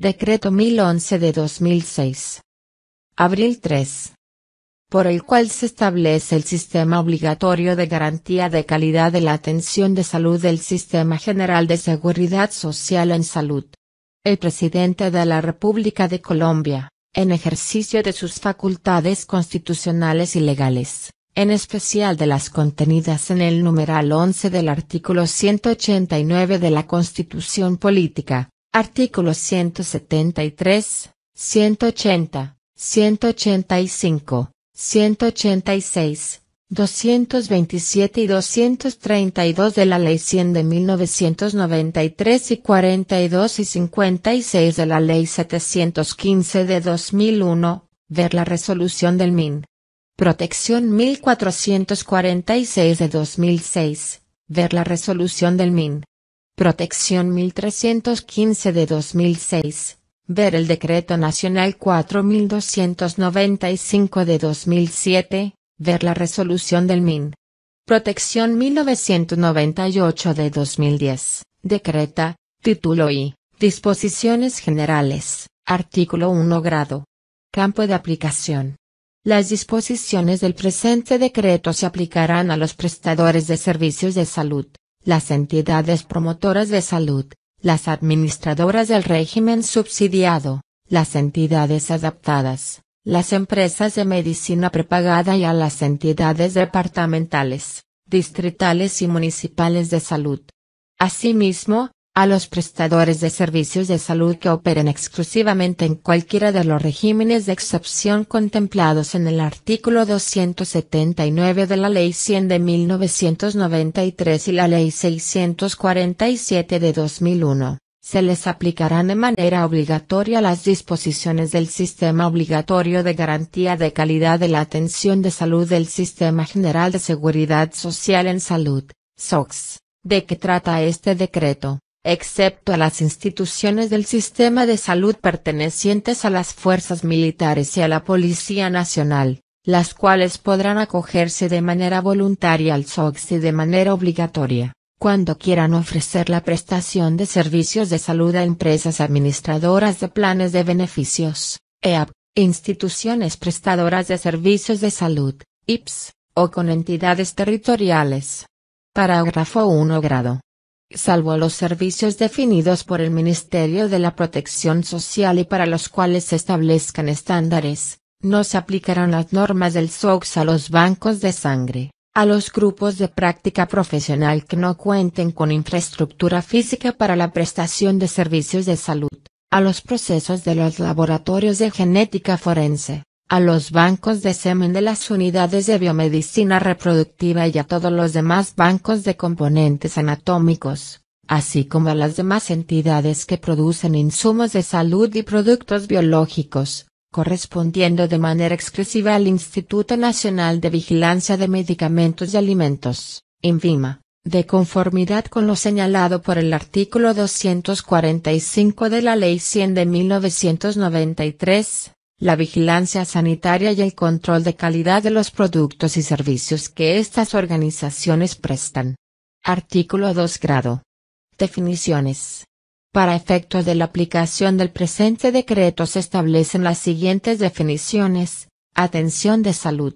Decreto 1011 de 2006. Abril 3. Por el cual se establece el sistema obligatorio de garantía de calidad de la atención de salud del Sistema General de Seguridad Social en Salud. El presidente de la República de Colombia, en ejercicio de sus facultades constitucionales y legales, en especial de las contenidas en el numeral 11 del artículo 189 de la Constitución Política, Artículos 173, 180, 185, 186, 227 y 232 de la Ley 100 de 1993 y 42 y 56 de la Ley 715 de 2001, ver la resolución del MIN. Protección 1446 de 2006, ver la resolución del MIN. Protección 1315 de 2006. Ver el Decreto Nacional 4295 de 2007. Ver la resolución del MIN. Protección 1998 de 2010. Decreta, título y, disposiciones generales, artículo 1 grado. Campo de aplicación. Las disposiciones del presente decreto se aplicarán a los prestadores de servicios de salud, las entidades promotoras de salud, las administradoras del régimen subsidiado, las entidades adaptadas, las empresas de medicina prepagada y a las entidades departamentales, distritales y municipales de salud. Asimismo, a los prestadores de servicios de salud que operen exclusivamente en cualquiera de los regímenes de excepción contemplados en el artículo 279 de la Ley 100 de 1993 y la Ley 647 de 2001, se les aplicarán de manera obligatoria las disposiciones del Sistema Obligatorio de Garantía de Calidad de la Atención de Salud del Sistema General de Seguridad Social en Salud, SOX, de que trata este decreto excepto a las instituciones del sistema de salud pertenecientes a las fuerzas militares y a la Policía Nacional, las cuales podrán acogerse de manera voluntaria al SOX y de manera obligatoria, cuando quieran ofrecer la prestación de servicios de salud a empresas administradoras de planes de beneficios, EAP, instituciones prestadoras de servicios de salud, IPS, o con entidades territoriales. Parágrafo 1 grado salvo los servicios definidos por el Ministerio de la Protección Social y para los cuales se establezcan estándares, no se aplicarán las normas del SOX a los bancos de sangre, a los grupos de práctica profesional que no cuenten con infraestructura física para la prestación de servicios de salud, a los procesos de los laboratorios de genética forense, a los bancos de semen de las unidades de biomedicina reproductiva y a todos los demás bancos de componentes anatómicos, así como a las demás entidades que producen insumos de salud y productos biológicos, correspondiendo de manera exclusiva al Instituto Nacional de Vigilancia de Medicamentos y Alimentos, INVIMA, de conformidad con lo señalado por el artículo 245 de la Ley 100 de 1993 la vigilancia sanitaria y el control de calidad de los productos y servicios que estas organizaciones prestan. Artículo 2 grado. Definiciones. Para efectos de la aplicación del presente decreto se establecen las siguientes definiciones. Atención de salud.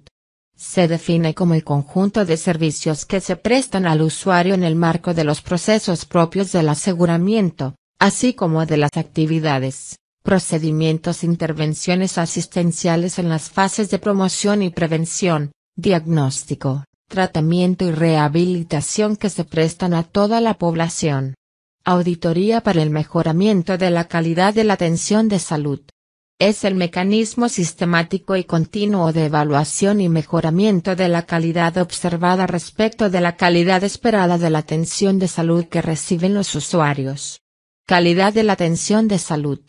Se define como el conjunto de servicios que se prestan al usuario en el marco de los procesos propios del aseguramiento, así como de las actividades, procedimientos intervenciones asistenciales en las fases de promoción y prevención, diagnóstico, tratamiento y rehabilitación que se prestan a toda la población. Auditoría para el mejoramiento de la calidad de la atención de salud. Es el mecanismo sistemático y continuo de evaluación y mejoramiento de la calidad observada respecto de la calidad esperada de la atención de salud que reciben los usuarios. Calidad de la atención de salud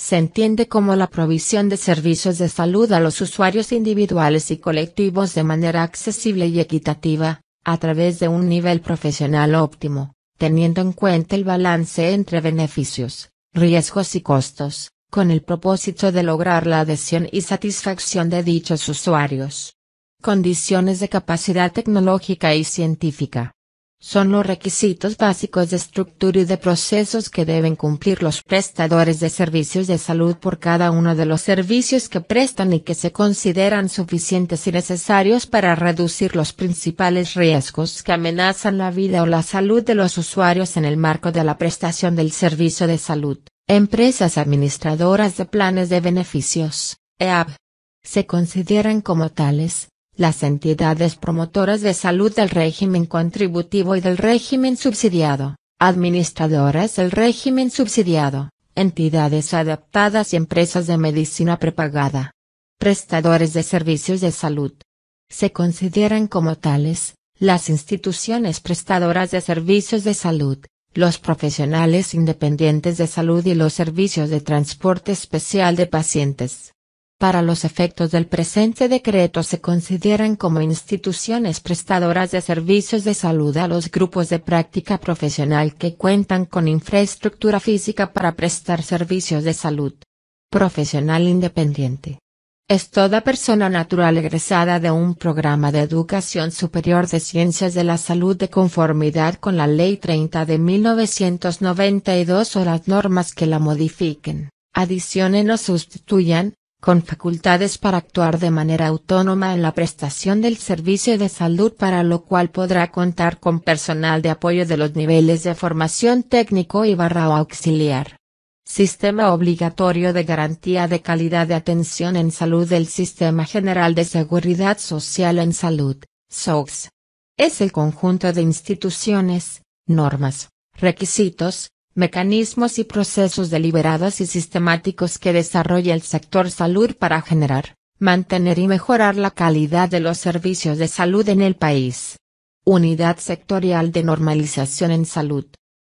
se entiende como la provisión de servicios de salud a los usuarios individuales y colectivos de manera accesible y equitativa, a través de un nivel profesional óptimo, teniendo en cuenta el balance entre beneficios, riesgos y costos, con el propósito de lograr la adhesión y satisfacción de dichos usuarios. Condiciones de capacidad tecnológica y científica son los requisitos básicos de estructura y de procesos que deben cumplir los prestadores de servicios de salud por cada uno de los servicios que prestan y que se consideran suficientes y necesarios para reducir los principales riesgos que amenazan la vida o la salud de los usuarios en el marco de la prestación del servicio de salud. Empresas administradoras de planes de beneficios, EAB. Se consideran como tales, las entidades promotoras de salud del régimen contributivo y del régimen subsidiado, administradoras del régimen subsidiado, entidades adaptadas y empresas de medicina prepagada. Prestadores de servicios de salud. Se consideran como tales, las instituciones prestadoras de servicios de salud, los profesionales independientes de salud y los servicios de transporte especial de pacientes. Para los efectos del presente decreto se consideran como instituciones prestadoras de servicios de salud a los grupos de práctica profesional que cuentan con infraestructura física para prestar servicios de salud. Profesional independiente. Es toda persona natural egresada de un programa de educación superior de ciencias de la salud de conformidad con la Ley 30 de 1992 o las normas que la modifiquen, adicionen o sustituyan, con facultades para actuar de manera autónoma en la prestación del servicio de salud para lo cual podrá contar con personal de apoyo de los niveles de formación técnico y barra auxiliar. Sistema obligatorio de garantía de calidad de atención en salud del Sistema General de Seguridad Social en Salud, SOX. Es el conjunto de instituciones, normas, requisitos, mecanismos y procesos deliberados y sistemáticos que desarrolla el sector salud para generar, mantener y mejorar la calidad de los servicios de salud en el país. Unidad Sectorial de Normalización en Salud.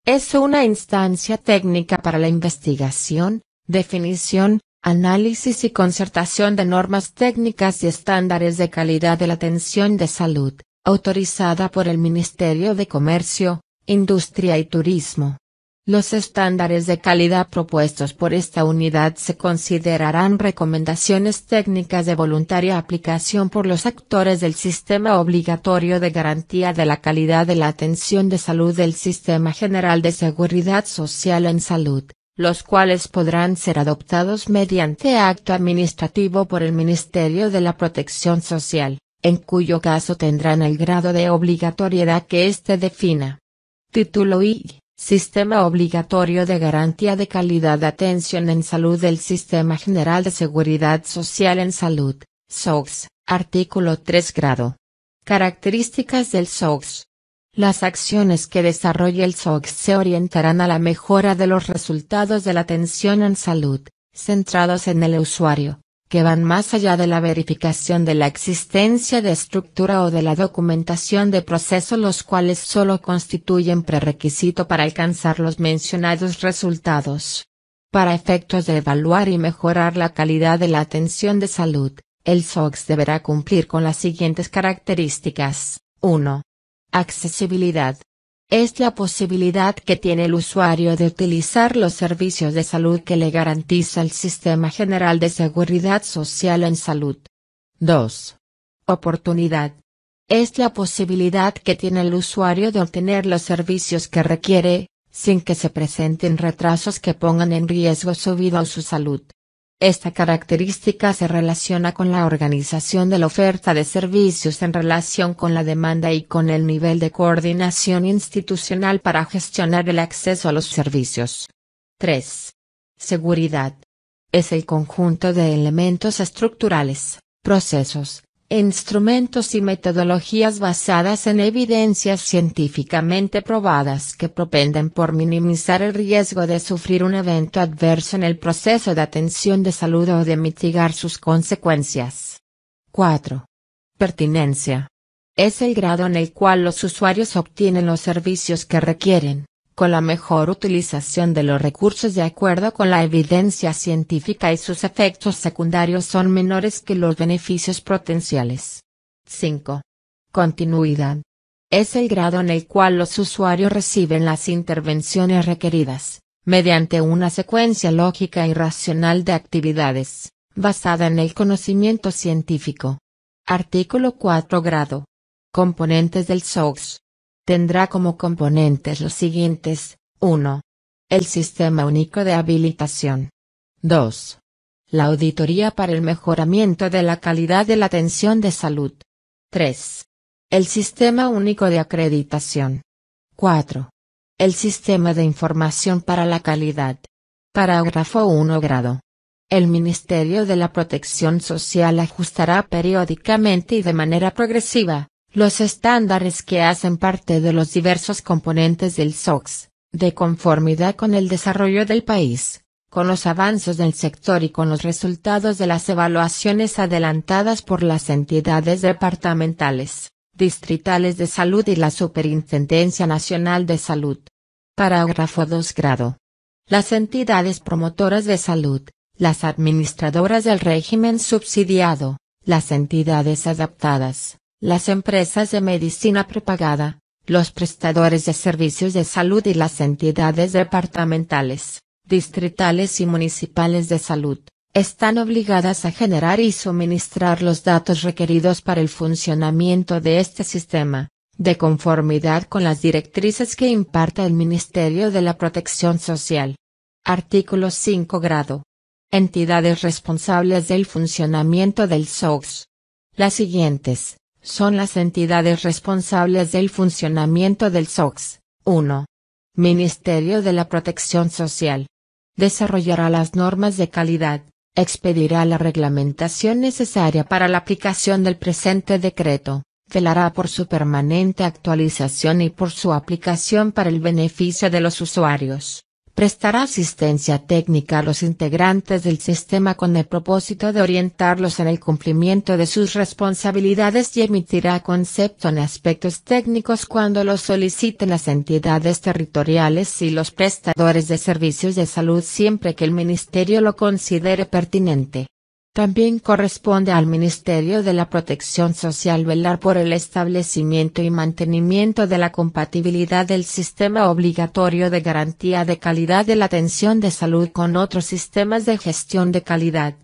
Es una instancia técnica para la investigación, definición, análisis y concertación de normas técnicas y estándares de calidad de la atención de salud, autorizada por el Ministerio de Comercio, Industria y Turismo. Los estándares de calidad propuestos por esta unidad se considerarán recomendaciones técnicas de voluntaria aplicación por los actores del Sistema Obligatorio de Garantía de la Calidad de la Atención de Salud del Sistema General de Seguridad Social en Salud, los cuales podrán ser adoptados mediante acto administrativo por el Ministerio de la Protección Social, en cuyo caso tendrán el grado de obligatoriedad que éste defina. Título I Sistema obligatorio de garantía de calidad de atención en salud del Sistema General de Seguridad Social en Salud, SOX, artículo 3 grado. Características del SOX. Las acciones que desarrolle el SOX se orientarán a la mejora de los resultados de la atención en salud, centrados en el usuario, que van más allá de la verificación de la existencia de estructura o de la documentación de procesos los cuales solo constituyen prerequisito para alcanzar los mencionados resultados. Para efectos de evaluar y mejorar la calidad de la atención de salud, el SOX deberá cumplir con las siguientes características. 1. Accesibilidad es la posibilidad que tiene el usuario de utilizar los servicios de salud que le garantiza el Sistema General de Seguridad Social en Salud. 2. Oportunidad. Es la posibilidad que tiene el usuario de obtener los servicios que requiere, sin que se presenten retrasos que pongan en riesgo su vida o su salud. Esta característica se relaciona con la organización de la oferta de servicios en relación con la demanda y con el nivel de coordinación institucional para gestionar el acceso a los servicios. 3. Seguridad. Es el conjunto de elementos estructurales, procesos, instrumentos y metodologías basadas en evidencias científicamente probadas que propenden por minimizar el riesgo de sufrir un evento adverso en el proceso de atención de salud o de mitigar sus consecuencias. 4. Pertinencia. Es el grado en el cual los usuarios obtienen los servicios que requieren, con la mejor utilización de los recursos de acuerdo con la evidencia científica y sus efectos secundarios son menores que los beneficios potenciales. 5. Continuidad. Es el grado en el cual los usuarios reciben las intervenciones requeridas, mediante una secuencia lógica y racional de actividades, basada en el conocimiento científico. Artículo 4 grado. Componentes del SOX tendrá como componentes los siguientes, 1. El Sistema Único de Habilitación. 2. La Auditoría para el Mejoramiento de la Calidad de la Atención de Salud. 3. El Sistema Único de Acreditación. 4. El Sistema de Información para la Calidad. Parágrafo 1 grado. El Ministerio de la Protección Social ajustará periódicamente y de manera progresiva, los estándares que hacen parte de los diversos componentes del SOX, de conformidad con el desarrollo del país, con los avances del sector y con los resultados de las evaluaciones adelantadas por las entidades departamentales, distritales de salud y la Superintendencia Nacional de Salud. Parágrafo 2 grado. Las entidades promotoras de salud, las administradoras del régimen subsidiado, las entidades adaptadas, las empresas de medicina propagada, los prestadores de servicios de salud y las entidades departamentales, distritales y municipales de salud, están obligadas a generar y suministrar los datos requeridos para el funcionamiento de este sistema, de conformidad con las directrices que imparta el Ministerio de la Protección Social. Artículo 5 grado. Entidades responsables del funcionamiento del SOX. Las siguientes son las entidades responsables del funcionamiento del SOX. 1. Ministerio de la Protección Social. Desarrollará las normas de calidad, expedirá la reglamentación necesaria para la aplicación del presente decreto, velará por su permanente actualización y por su aplicación para el beneficio de los usuarios prestará asistencia técnica a los integrantes del sistema con el propósito de orientarlos en el cumplimiento de sus responsabilidades y emitirá concepto en aspectos técnicos cuando lo soliciten las entidades territoriales y los prestadores de servicios de salud siempre que el Ministerio lo considere pertinente. También corresponde al Ministerio de la Protección Social velar por el establecimiento y mantenimiento de la compatibilidad del sistema obligatorio de garantía de calidad de la atención de salud con otros sistemas de gestión de calidad.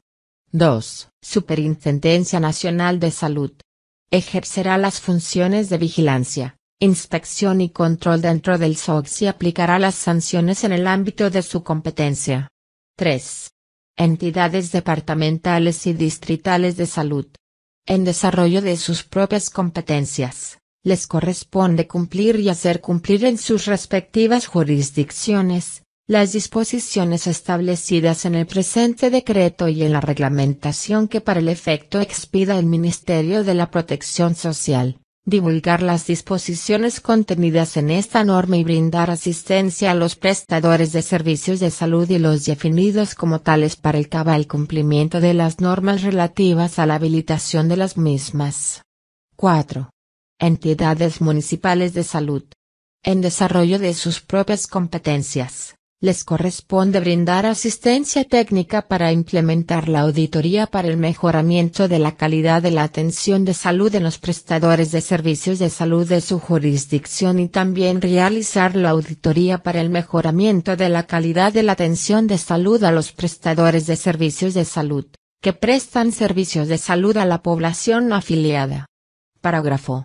2. Superintendencia Nacional de Salud. Ejercerá las funciones de vigilancia, inspección y control dentro del SOX y aplicará las sanciones en el ámbito de su competencia. 3 entidades departamentales y distritales de salud. En desarrollo de sus propias competencias, les corresponde cumplir y hacer cumplir en sus respectivas jurisdicciones, las disposiciones establecidas en el presente decreto y en la reglamentación que para el efecto expida el Ministerio de la Protección Social divulgar las disposiciones contenidas en esta norma y brindar asistencia a los prestadores de servicios de salud y los definidos como tales para el cabal cumplimiento de las normas relativas a la habilitación de las mismas. 4. Entidades municipales de salud. En desarrollo de sus propias competencias les corresponde brindar asistencia técnica para implementar la auditoría para el mejoramiento de la calidad de la atención de salud en los prestadores de servicios de salud de su jurisdicción y también realizar la auditoría para el mejoramiento de la calidad de la atención de salud a los prestadores de servicios de salud, que prestan servicios de salud a la población afiliada. Parágrafo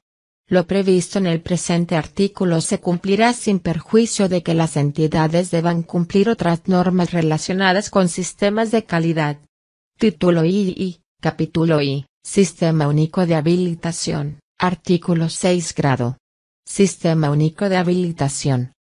lo previsto en el presente artículo se cumplirá sin perjuicio de que las entidades deban cumplir otras normas relacionadas con sistemas de calidad. Título II, capítulo I, Sistema Único de Habilitación, artículo 6 grado. Sistema Único de Habilitación.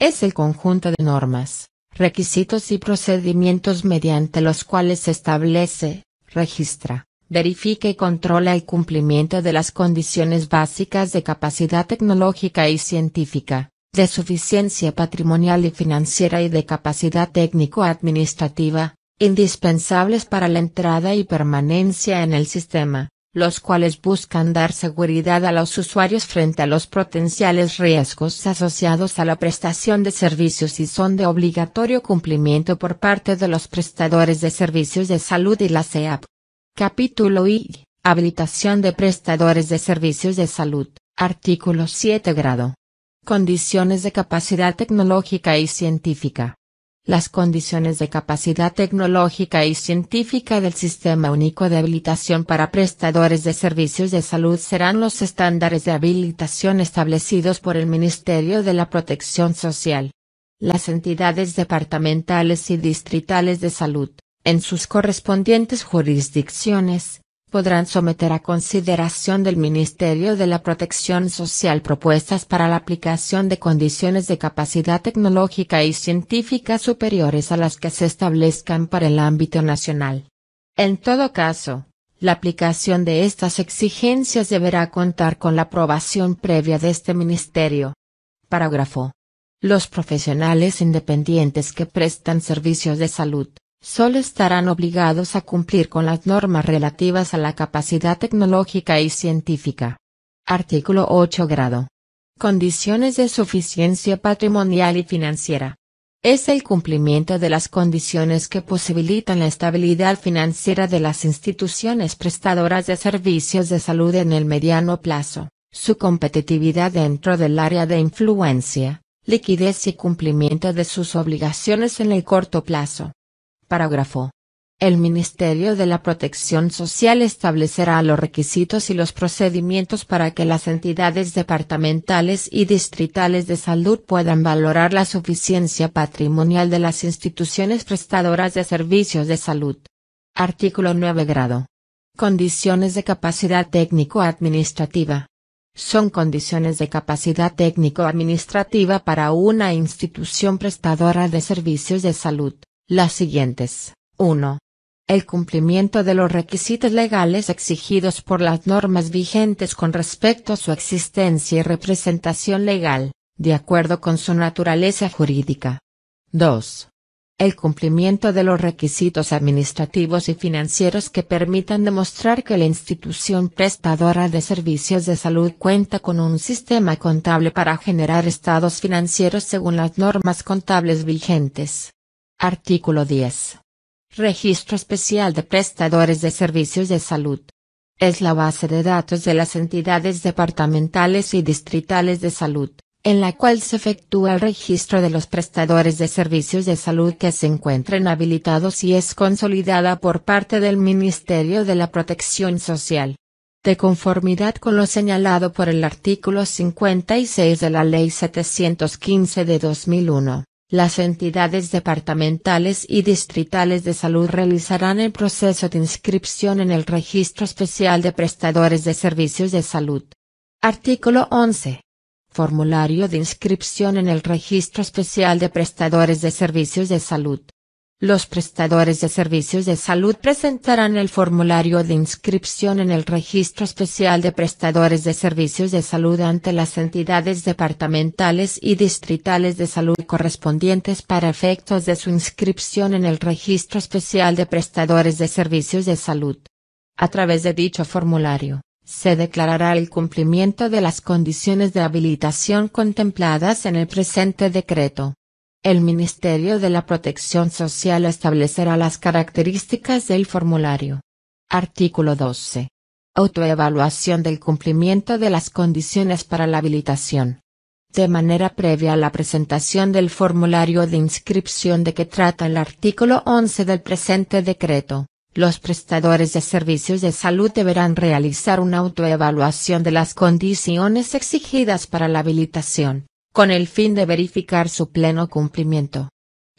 Es el conjunto de normas, requisitos y procedimientos mediante los cuales se establece, registra, verifica y controla el cumplimiento de las condiciones básicas de capacidad tecnológica y científica, de suficiencia patrimonial y financiera y de capacidad técnico-administrativa, indispensables para la entrada y permanencia en el sistema, los cuales buscan dar seguridad a los usuarios frente a los potenciales riesgos asociados a la prestación de servicios y son de obligatorio cumplimiento por parte de los prestadores de servicios de salud y la CEAP. Capítulo I. Habilitación de prestadores de servicios de salud. Artículo 7 grado. Condiciones de capacidad tecnológica y científica. Las condiciones de capacidad tecnológica y científica del Sistema Único de Habilitación para Prestadores de Servicios de Salud serán los estándares de habilitación establecidos por el Ministerio de la Protección Social. Las entidades departamentales y distritales de salud, en sus correspondientes jurisdicciones, podrán someter a consideración del Ministerio de la Protección Social propuestas para la aplicación de condiciones de capacidad tecnológica y científica superiores a las que se establezcan para el ámbito nacional. En todo caso, la aplicación de estas exigencias deberá contar con la aprobación previa de este Ministerio. Parágrafo. Los profesionales independientes que prestan servicios de salud, solo estarán obligados a cumplir con las normas relativas a la capacidad tecnológica y científica. Artículo 8 grado. Condiciones de suficiencia patrimonial y financiera. Es el cumplimiento de las condiciones que posibilitan la estabilidad financiera de las instituciones prestadoras de servicios de salud en el mediano plazo, su competitividad dentro del área de influencia, liquidez y cumplimiento de sus obligaciones en el corto plazo. Parágrafo. El Ministerio de la Protección Social establecerá los requisitos y los procedimientos para que las entidades departamentales y distritales de salud puedan valorar la suficiencia patrimonial de las instituciones prestadoras de servicios de salud. Artículo 9 grado. Condiciones de capacidad técnico-administrativa. Son condiciones de capacidad técnico-administrativa para una institución prestadora de servicios de salud las siguientes. 1. El cumplimiento de los requisitos legales exigidos por las normas vigentes con respecto a su existencia y representación legal, de acuerdo con su naturaleza jurídica. 2 el cumplimiento de los requisitos administrativos y financieros que permitan demostrar que la institución prestadora de servicios de salud cuenta con un sistema contable para generar estados financieros según las normas contables vigentes. Artículo 10. Registro especial de prestadores de servicios de salud. Es la base de datos de las entidades departamentales y distritales de salud, en la cual se efectúa el registro de los prestadores de servicios de salud que se encuentren habilitados y es consolidada por parte del Ministerio de la Protección Social. De conformidad con lo señalado por el artículo 56 de la Ley 715 de 2001 las entidades departamentales y distritales de salud realizarán el proceso de inscripción en el Registro Especial de Prestadores de Servicios de Salud. Artículo 11. Formulario de inscripción en el Registro Especial de Prestadores de Servicios de Salud. Los prestadores de servicios de salud presentarán el formulario de inscripción en el Registro Especial de Prestadores de Servicios de Salud ante las entidades departamentales y distritales de salud correspondientes para efectos de su inscripción en el Registro Especial de Prestadores de Servicios de Salud. A través de dicho formulario se declarará el cumplimiento de las condiciones de habilitación contempladas en el presente decreto. El Ministerio de la Protección Social establecerá las características del formulario. Artículo 12. Autoevaluación del cumplimiento de las condiciones para la habilitación. De manera previa a la presentación del formulario de inscripción de que trata el artículo 11 del presente decreto, los prestadores de servicios de salud deberán realizar una autoevaluación de las condiciones exigidas para la habilitación con el fin de verificar su pleno cumplimiento.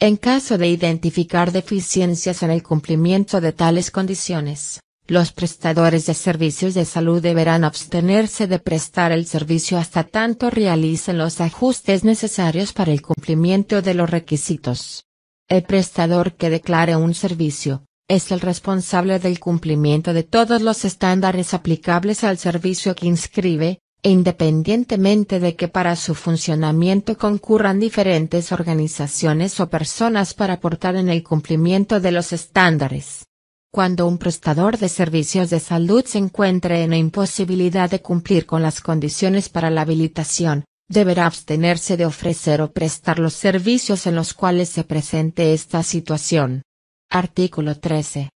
En caso de identificar deficiencias en el cumplimiento de tales condiciones, los prestadores de servicios de salud deberán abstenerse de prestar el servicio hasta tanto realicen los ajustes necesarios para el cumplimiento de los requisitos. El prestador que declare un servicio, es el responsable del cumplimiento de todos los estándares aplicables al servicio que inscribe, independientemente de que para su funcionamiento concurran diferentes organizaciones o personas para aportar en el cumplimiento de los estándares. Cuando un prestador de servicios de salud se encuentre en la imposibilidad de cumplir con las condiciones para la habilitación, deberá abstenerse de ofrecer o prestar los servicios en los cuales se presente esta situación. Artículo 13.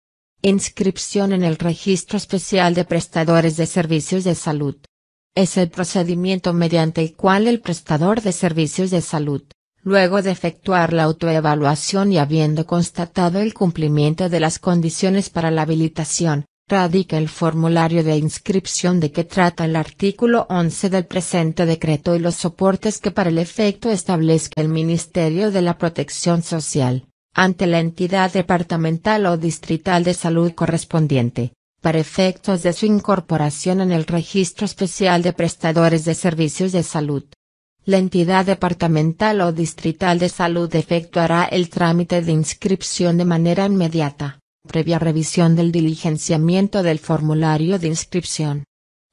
Inscripción en el Registro Especial de Prestadores de Servicios de Salud. Es el procedimiento mediante el cual el prestador de servicios de salud, luego de efectuar la autoevaluación y habiendo constatado el cumplimiento de las condiciones para la habilitación, radica el formulario de inscripción de que trata el artículo 11 del presente decreto y los soportes que para el efecto establezca el Ministerio de la Protección Social, ante la entidad departamental o distrital de salud correspondiente, para efectos de su incorporación en el Registro Especial de Prestadores de Servicios de Salud. La entidad departamental o distrital de salud efectuará el trámite de inscripción de manera inmediata, previa revisión del diligenciamiento del formulario de inscripción.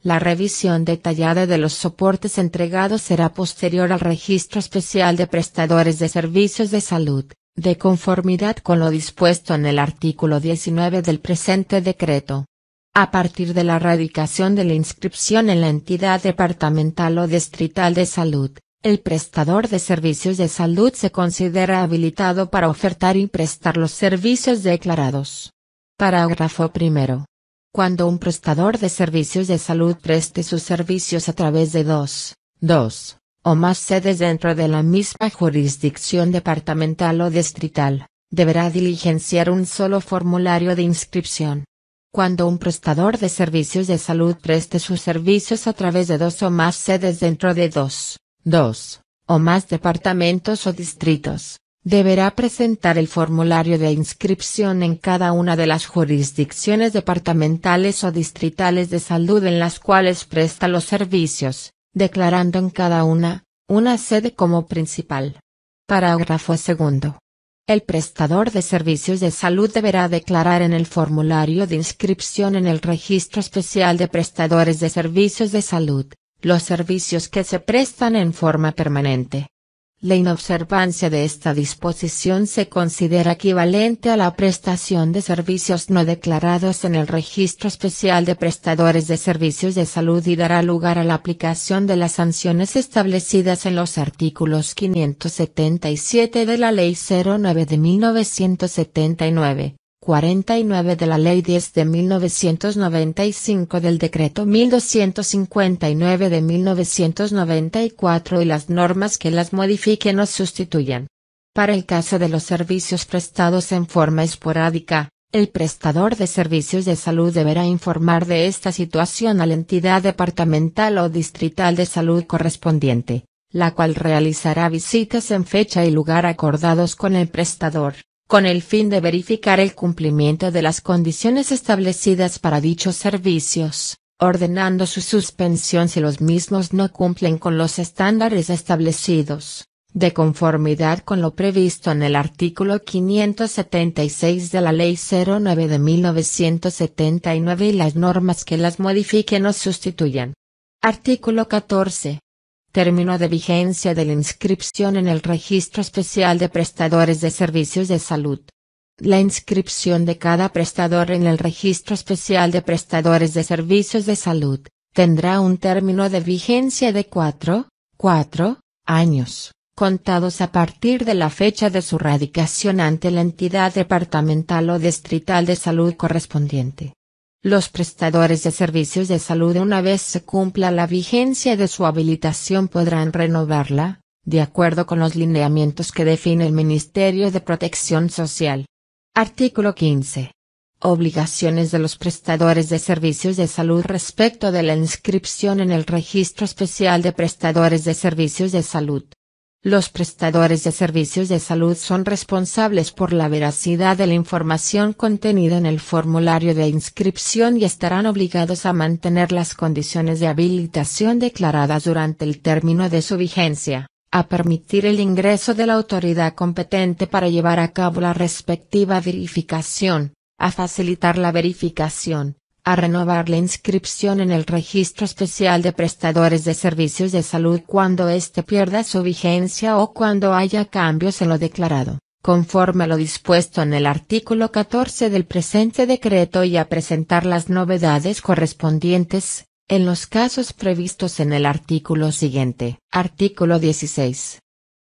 La revisión detallada de los soportes entregados será posterior al Registro Especial de Prestadores de Servicios de Salud, de conformidad con lo dispuesto en el artículo 19 del presente decreto a partir de la erradicación de la inscripción en la entidad departamental o distrital de salud, el prestador de servicios de salud se considera habilitado para ofertar y prestar los servicios declarados. Parágrafo primero. Cuando un prestador de servicios de salud preste sus servicios a través de dos, dos, o más sedes dentro de la misma jurisdicción departamental o distrital, deberá diligenciar un solo formulario de inscripción cuando un prestador de servicios de salud preste sus servicios a través de dos o más sedes dentro de dos, dos, o más departamentos o distritos, deberá presentar el formulario de inscripción en cada una de las jurisdicciones departamentales o distritales de salud en las cuales presta los servicios, declarando en cada una, una sede como principal. Parágrafo segundo. El prestador de servicios de salud deberá declarar en el formulario de inscripción en el Registro Especial de Prestadores de Servicios de Salud, los servicios que se prestan en forma permanente, la inobservancia de esta disposición se considera equivalente a la prestación de servicios no declarados en el Registro Especial de Prestadores de Servicios de Salud y dará lugar a la aplicación de las sanciones establecidas en los artículos 577 de la Ley 09 de 1979. 49 de la Ley 10 de 1995 del Decreto 1259 de 1994 y las normas que las modifiquen o sustituyan. Para el caso de los servicios prestados en forma esporádica, el prestador de servicios de salud deberá informar de esta situación a la entidad departamental o distrital de salud correspondiente, la cual realizará visitas en fecha y lugar acordados con el prestador con el fin de verificar el cumplimiento de las condiciones establecidas para dichos servicios, ordenando su suspensión si los mismos no cumplen con los estándares establecidos, de conformidad con lo previsto en el artículo 576 de la Ley 09 de 1979 y las normas que las modifiquen o sustituyan. Artículo 14. Término de vigencia de la inscripción en el Registro Especial de Prestadores de Servicios de Salud. La inscripción de cada prestador en el Registro Especial de Prestadores de Servicios de Salud tendrá un término de vigencia de cuatro, cuatro, años, contados a partir de la fecha de su radicación ante la entidad departamental o distrital de salud correspondiente los prestadores de servicios de salud una vez se cumpla la vigencia de su habilitación podrán renovarla, de acuerdo con los lineamientos que define el Ministerio de Protección Social. Artículo 15. Obligaciones de los prestadores de servicios de salud respecto de la inscripción en el Registro Especial de Prestadores de Servicios de Salud. Los prestadores de servicios de salud son responsables por la veracidad de la información contenida en el formulario de inscripción y estarán obligados a mantener las condiciones de habilitación declaradas durante el término de su vigencia, a permitir el ingreso de la autoridad competente para llevar a cabo la respectiva verificación, a facilitar la verificación, a renovar la inscripción en el Registro Especial de Prestadores de Servicios de Salud cuando éste pierda su vigencia o cuando haya cambios en lo declarado, conforme a lo dispuesto en el artículo 14 del presente decreto y a presentar las novedades correspondientes, en los casos previstos en el artículo siguiente. Artículo 16.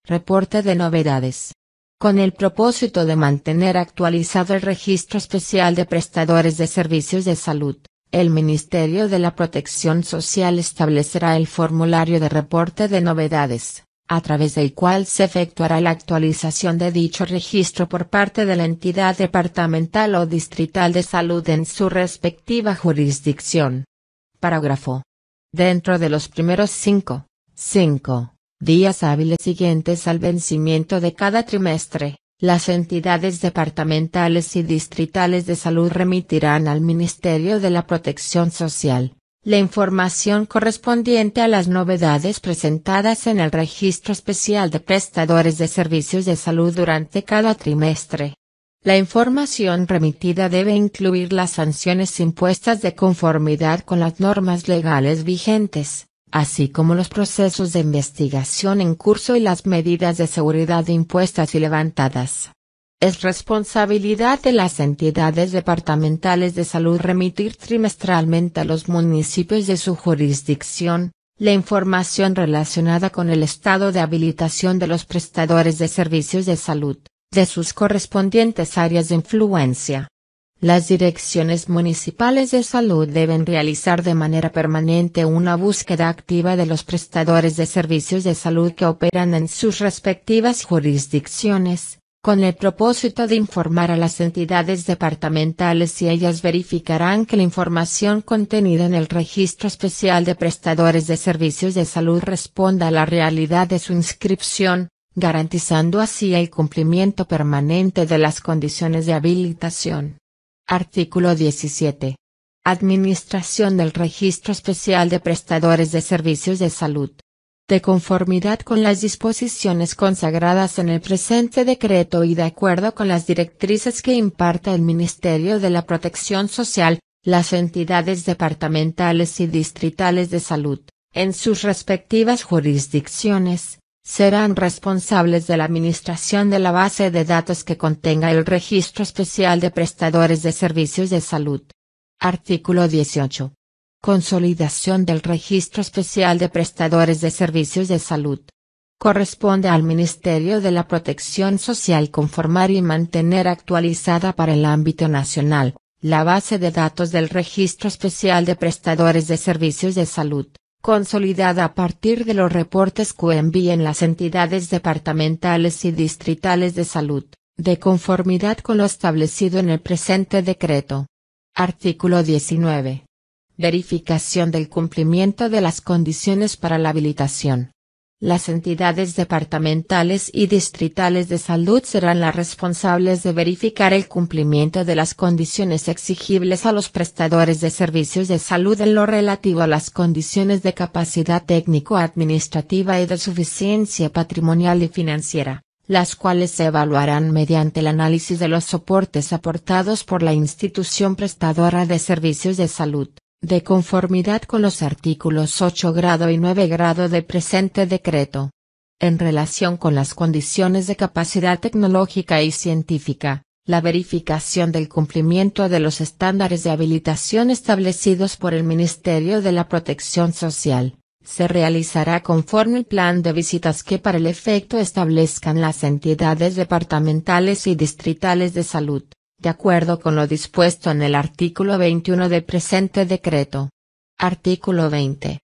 Reporte de novedades con el propósito de mantener actualizado el registro especial de prestadores de servicios de salud. El Ministerio de la Protección Social establecerá el formulario de reporte de novedades, a través del cual se efectuará la actualización de dicho registro por parte de la entidad departamental o distrital de salud en su respectiva jurisdicción. Parágrafo. Dentro de los primeros cinco, 5, días hábiles siguientes al vencimiento de cada trimestre, las entidades departamentales y distritales de salud remitirán al Ministerio de la Protección Social la información correspondiente a las novedades presentadas en el Registro Especial de Prestadores de Servicios de Salud durante cada trimestre. La información remitida debe incluir las sanciones impuestas de conformidad con las normas legales vigentes, así como los procesos de investigación en curso y las medidas de seguridad impuestas y levantadas. Es responsabilidad de las entidades departamentales de salud remitir trimestralmente a los municipios de su jurisdicción, la información relacionada con el estado de habilitación de los prestadores de servicios de salud, de sus correspondientes áreas de influencia, las direcciones municipales de salud deben realizar de manera permanente una búsqueda activa de los prestadores de servicios de salud que operan en sus respectivas jurisdicciones, con el propósito de informar a las entidades departamentales y ellas verificarán que la información contenida en el Registro Especial de Prestadores de Servicios de Salud responda a la realidad de su inscripción, garantizando así el cumplimiento permanente de las condiciones de habilitación. Artículo 17. Administración del Registro Especial de Prestadores de Servicios de Salud. De conformidad con las disposiciones consagradas en el presente decreto y de acuerdo con las directrices que imparta el Ministerio de la Protección Social, las entidades departamentales y distritales de salud, en sus respectivas jurisdicciones, serán responsables de la administración de la base de datos que contenga el registro especial de prestadores de servicios de salud. Artículo 18. Consolidación del registro especial de prestadores de servicios de salud. Corresponde al Ministerio de la Protección Social conformar y mantener actualizada para el ámbito nacional, la base de datos del registro especial de prestadores de servicios de salud consolidada a partir de los reportes que envíen las entidades departamentales y distritales de salud, de conformidad con lo establecido en el presente decreto. Artículo 19. Verificación del cumplimiento de las condiciones para la habilitación. Las entidades departamentales y distritales de salud serán las responsables de verificar el cumplimiento de las condiciones exigibles a los prestadores de servicios de salud en lo relativo a las condiciones de capacidad técnico-administrativa y de suficiencia patrimonial y financiera, las cuales se evaluarán mediante el análisis de los soportes aportados por la institución prestadora de servicios de salud de conformidad con los artículos 8 grado y 9 grado del presente decreto. En relación con las condiciones de capacidad tecnológica y científica, la verificación del cumplimiento de los estándares de habilitación establecidos por el Ministerio de la Protección Social, se realizará conforme el plan de visitas que para el efecto establezcan las entidades departamentales y distritales de salud de acuerdo con lo dispuesto en el artículo 21 del presente decreto. Artículo 20.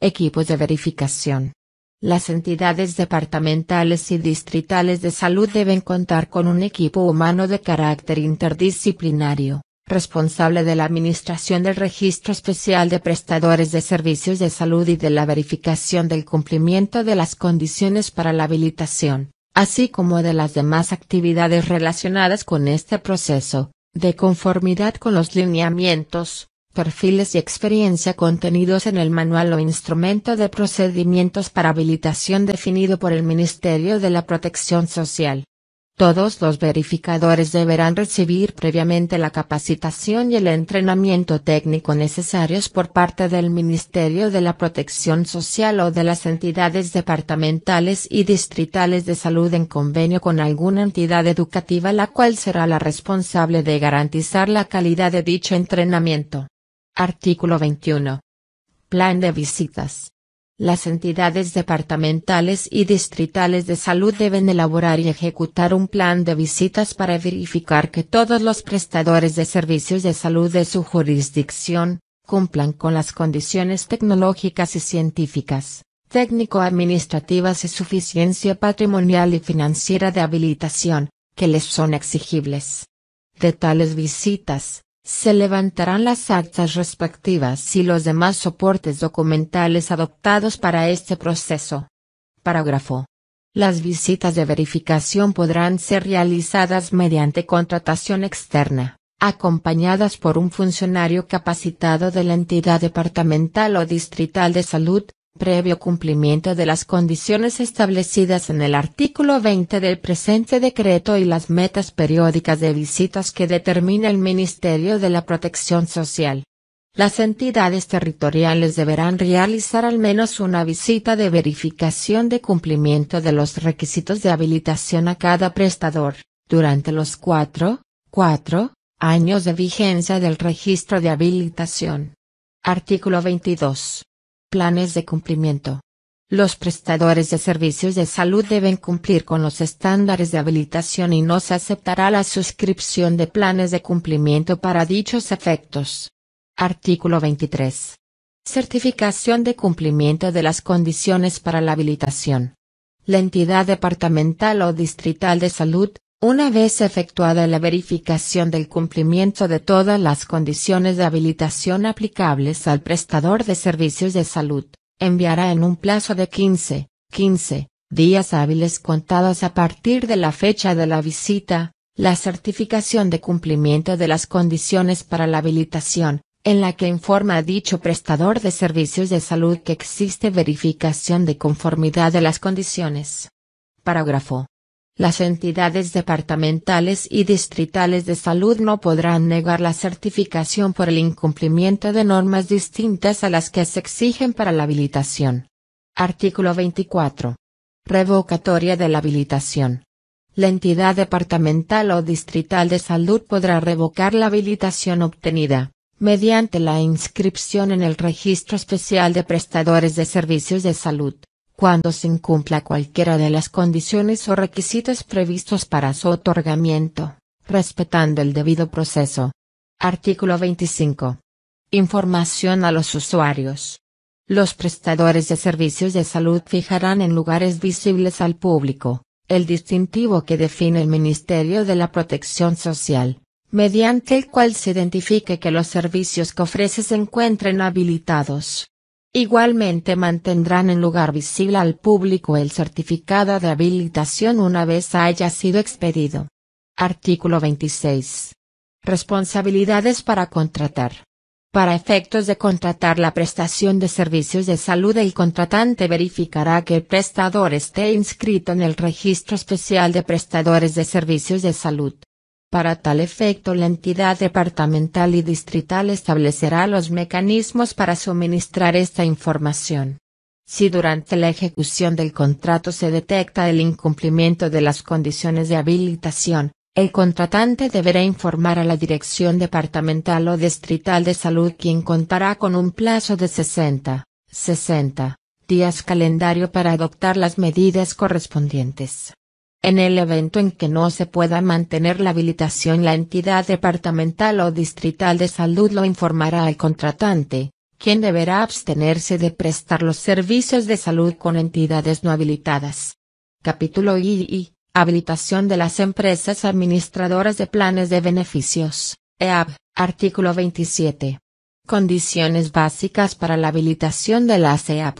Equipos de verificación. Las entidades departamentales y distritales de salud deben contar con un equipo humano de carácter interdisciplinario, responsable de la administración del registro especial de prestadores de servicios de salud y de la verificación del cumplimiento de las condiciones para la habilitación, así como de las demás actividades relacionadas con este proceso, de conformidad con los lineamientos, perfiles y experiencia contenidos en el manual o instrumento de procedimientos para habilitación definido por el Ministerio de la Protección Social. Todos los verificadores deberán recibir previamente la capacitación y el entrenamiento técnico necesarios por parte del Ministerio de la Protección Social o de las entidades departamentales y distritales de salud en convenio con alguna entidad educativa la cual será la responsable de garantizar la calidad de dicho entrenamiento. Artículo 21. Plan de visitas. Las entidades departamentales y distritales de salud deben elaborar y ejecutar un plan de visitas para verificar que todos los prestadores de servicios de salud de su jurisdicción, cumplan con las condiciones tecnológicas y científicas, técnico-administrativas y suficiencia patrimonial y financiera de habilitación, que les son exigibles. De tales visitas, se levantarán las actas respectivas y los demás soportes documentales adoptados para este proceso. Parágrafo. Las visitas de verificación podrán ser realizadas mediante contratación externa, acompañadas por un funcionario capacitado de la entidad departamental o distrital de salud, previo cumplimiento de las condiciones establecidas en el artículo 20 del presente decreto y las metas periódicas de visitas que determina el Ministerio de la Protección Social. Las entidades territoriales deberán realizar al menos una visita de verificación de cumplimiento de los requisitos de habilitación a cada prestador, durante los cuatro, cuatro, años de vigencia del registro de habilitación. Artículo 22. Planes de cumplimiento. Los prestadores de servicios de salud deben cumplir con los estándares de habilitación y no se aceptará la suscripción de planes de cumplimiento para dichos efectos. Artículo 23. Certificación de cumplimiento de las condiciones para la habilitación. La entidad departamental o distrital de salud, una vez efectuada la verificación del cumplimiento de todas las condiciones de habilitación aplicables al prestador de servicios de salud, enviará en un plazo de 15, 15 días hábiles contados a partir de la fecha de la visita, la certificación de cumplimiento de las condiciones para la habilitación, en la que informa a dicho prestador de servicios de salud que existe verificación de conformidad de las condiciones. Parágrafo las entidades departamentales y distritales de salud no podrán negar la certificación por el incumplimiento de normas distintas a las que se exigen para la habilitación. Artículo 24. Revocatoria de la habilitación. La entidad departamental o distrital de salud podrá revocar la habilitación obtenida, mediante la inscripción en el Registro Especial de Prestadores de Servicios de Salud, cuando se incumpla cualquiera de las condiciones o requisitos previstos para su otorgamiento, respetando el debido proceso. Artículo 25. Información a los usuarios. Los prestadores de servicios de salud fijarán en lugares visibles al público, el distintivo que define el Ministerio de la Protección Social, mediante el cual se identifique que los servicios que ofrece se encuentren habilitados Igualmente mantendrán en lugar visible al público el certificado de habilitación una vez haya sido expedido. Artículo 26. Responsabilidades para contratar. Para efectos de contratar la prestación de servicios de salud el contratante verificará que el prestador esté inscrito en el Registro Especial de Prestadores de Servicios de Salud. Para tal efecto la entidad departamental y distrital establecerá los mecanismos para suministrar esta información. Si durante la ejecución del contrato se detecta el incumplimiento de las condiciones de habilitación, el contratante deberá informar a la Dirección Departamental o Distrital de Salud quien contará con un plazo de 60, 60 días calendario para adoptar las medidas correspondientes. En el evento en que no se pueda mantener la habilitación la entidad departamental o distrital de salud lo informará al contratante, quien deberá abstenerse de prestar los servicios de salud con entidades no habilitadas. Capítulo II. Habilitación de las empresas administradoras de planes de beneficios. EAB. Artículo 27. Condiciones básicas para la habilitación de las EAB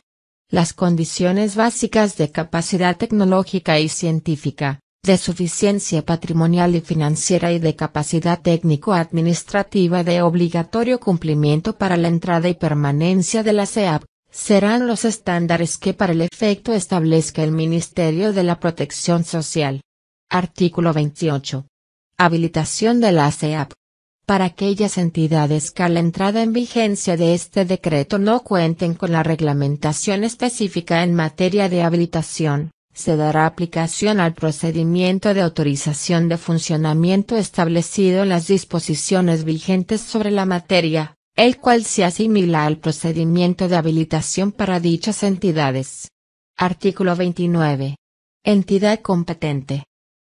las condiciones básicas de capacidad tecnológica y científica, de suficiencia patrimonial y financiera y de capacidad técnico-administrativa de obligatorio cumplimiento para la entrada y permanencia de la CEAP, serán los estándares que para el efecto establezca el Ministerio de la Protección Social. Artículo 28. Habilitación de la CEAP para aquellas entidades que a la entrada en vigencia de este decreto no cuenten con la reglamentación específica en materia de habilitación, se dará aplicación al procedimiento de autorización de funcionamiento establecido en las disposiciones vigentes sobre la materia, el cual se asimila al procedimiento de habilitación para dichas entidades. Artículo 29. Entidad competente.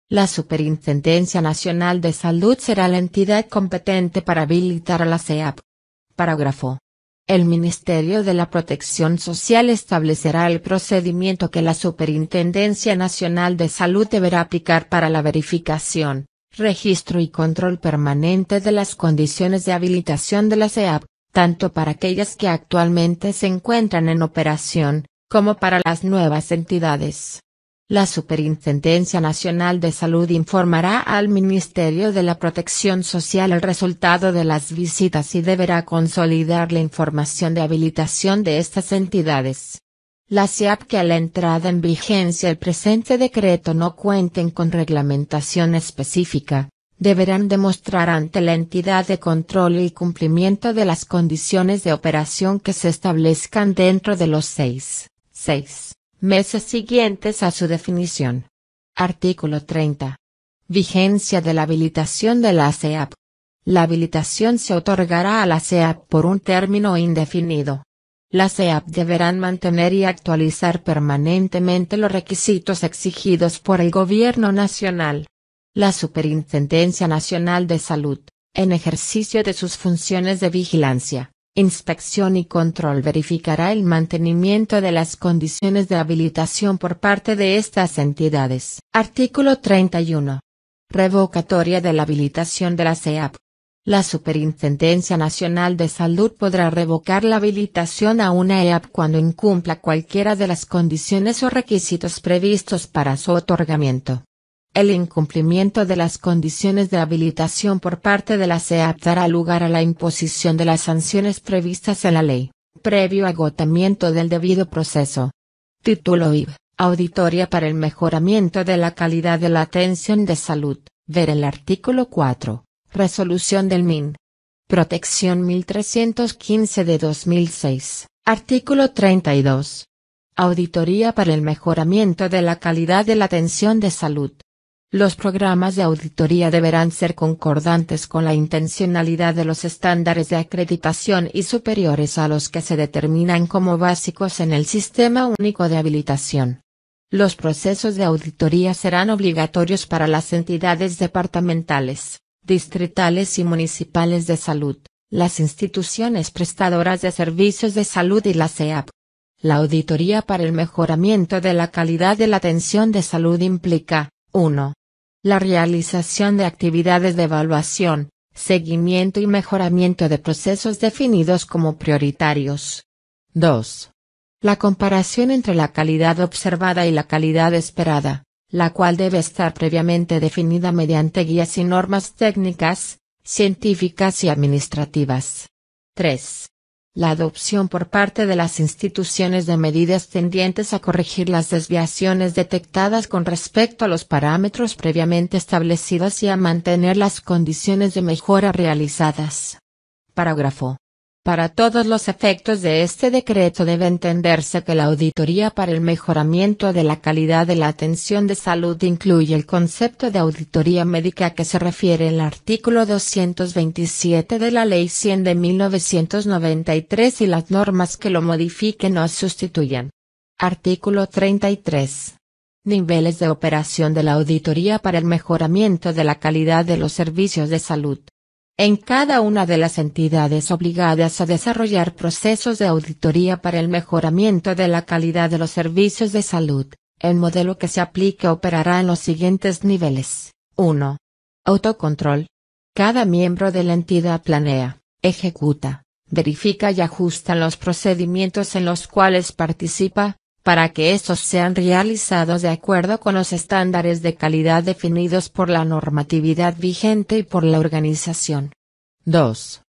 La Superintendencia Nacional de Salud será la entidad competente para habilitar a la CEAP. Parágrafo. El Ministerio de la Protección Social establecerá el procedimiento que la Superintendencia Nacional de Salud deberá aplicar para la verificación, registro y control permanente de las condiciones de habilitación de la CEAP, tanto para aquellas que actualmente se encuentran en operación, como para las nuevas entidades. La Superintendencia Nacional de Salud informará al Ministerio de la Protección Social el resultado de las visitas y deberá consolidar la información de habilitación de estas entidades. La CIAP que a la entrada en vigencia el presente decreto no cuenten con reglamentación específica, deberán demostrar ante la entidad de control y cumplimiento de las condiciones de operación que se establezcan dentro de los seis, seis meses siguientes a su definición. Artículo 30. Vigencia de la habilitación de la CEAP. La habilitación se otorgará a la CEAP por un término indefinido. La CEAP deberán mantener y actualizar permanentemente los requisitos exigidos por el Gobierno Nacional. La Superintendencia Nacional de Salud, en ejercicio de sus funciones de vigilancia, Inspección y Control verificará el mantenimiento de las condiciones de habilitación por parte de estas entidades. Artículo 31. Revocatoria de la habilitación de la CEAP. La Superintendencia Nacional de Salud podrá revocar la habilitación a una EAP cuando incumpla cualquiera de las condiciones o requisitos previstos para su otorgamiento. El incumplimiento de las condiciones de habilitación por parte de la SEAP dará lugar a la imposición de las sanciones previstas en la ley, previo agotamiento del debido proceso. Título IV. Auditoría para el mejoramiento de la calidad de la atención de salud. Ver el artículo 4. Resolución del MIN. Protección 1315 de 2006. Artículo 32. Auditoría para el mejoramiento de la calidad de la atención de salud. Los programas de auditoría deberán ser concordantes con la intencionalidad de los estándares de acreditación y superiores a los que se determinan como básicos en el Sistema Único de Habilitación. Los procesos de auditoría serán obligatorios para las entidades departamentales, distritales y municipales de salud, las instituciones prestadoras de servicios de salud y la CEAP. La auditoría para el mejoramiento de la calidad de la atención de salud implica, 1. La realización de actividades de evaluación, seguimiento y mejoramiento de procesos definidos como prioritarios. 2. La comparación entre la calidad observada y la calidad esperada, la cual debe estar previamente definida mediante guías y normas técnicas, científicas y administrativas. 3 la adopción por parte de las instituciones de medidas tendientes a corregir las desviaciones detectadas con respecto a los parámetros previamente establecidos y a mantener las condiciones de mejora realizadas. Parágrafo. Para todos los efectos de este decreto debe entenderse que la auditoría para el mejoramiento de la calidad de la atención de salud incluye el concepto de auditoría médica que se refiere al artículo 227 de la Ley 100 de 1993 y las normas que lo modifiquen o sustituyan. Artículo 33. Niveles de operación de la auditoría para el mejoramiento de la calidad de los servicios de salud en cada una de las entidades obligadas a desarrollar procesos de auditoría para el mejoramiento de la calidad de los servicios de salud. El modelo que se aplique operará en los siguientes niveles. 1. Autocontrol. Cada miembro de la entidad planea, ejecuta, verifica y ajusta los procedimientos en los cuales participa, para que estos sean realizados de acuerdo con los estándares de calidad definidos por la normatividad vigente y por la organización. 2.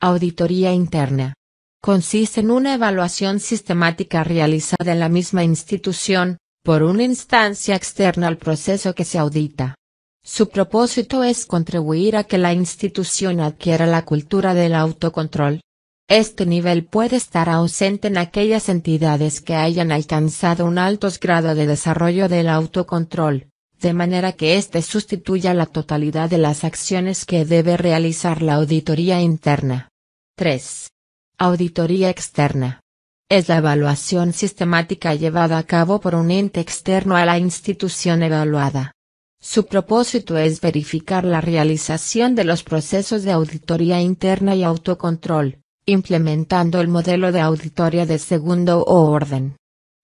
Auditoría interna. Consiste en una evaluación sistemática realizada en la misma institución, por una instancia externa al proceso que se audita. Su propósito es contribuir a que la institución adquiera la cultura del autocontrol, este nivel puede estar ausente en aquellas entidades que hayan alcanzado un alto grado de desarrollo del autocontrol, de manera que éste sustituya la totalidad de las acciones que debe realizar la auditoría interna. 3. Auditoría externa. Es la evaluación sistemática llevada a cabo por un ente externo a la institución evaluada. Su propósito es verificar la realización de los procesos de auditoría interna y autocontrol, implementando el modelo de auditoría de segundo orden.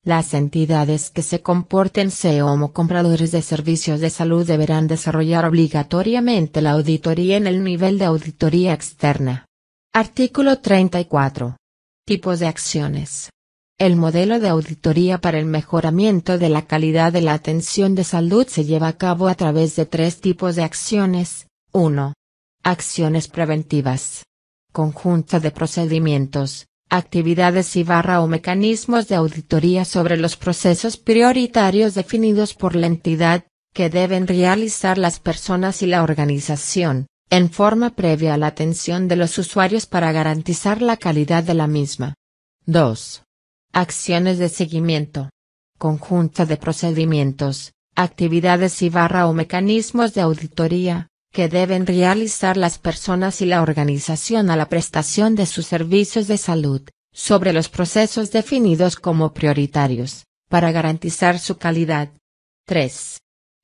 Las entidades que se comporten como compradores de servicios de salud deberán desarrollar obligatoriamente la auditoría en el nivel de auditoría externa. Artículo 34. Tipos de acciones. El modelo de auditoría para el mejoramiento de la calidad de la atención de salud se lleva a cabo a través de tres tipos de acciones. 1. Acciones preventivas conjunta de procedimientos, actividades y barra o mecanismos de auditoría sobre los procesos prioritarios definidos por la entidad, que deben realizar las personas y la organización, en forma previa a la atención de los usuarios para garantizar la calidad de la misma. 2. Acciones de seguimiento. Conjunta de procedimientos, actividades y barra o mecanismos de auditoría, que deben realizar las personas y la organización a la prestación de sus servicios de salud, sobre los procesos definidos como prioritarios, para garantizar su calidad. 3.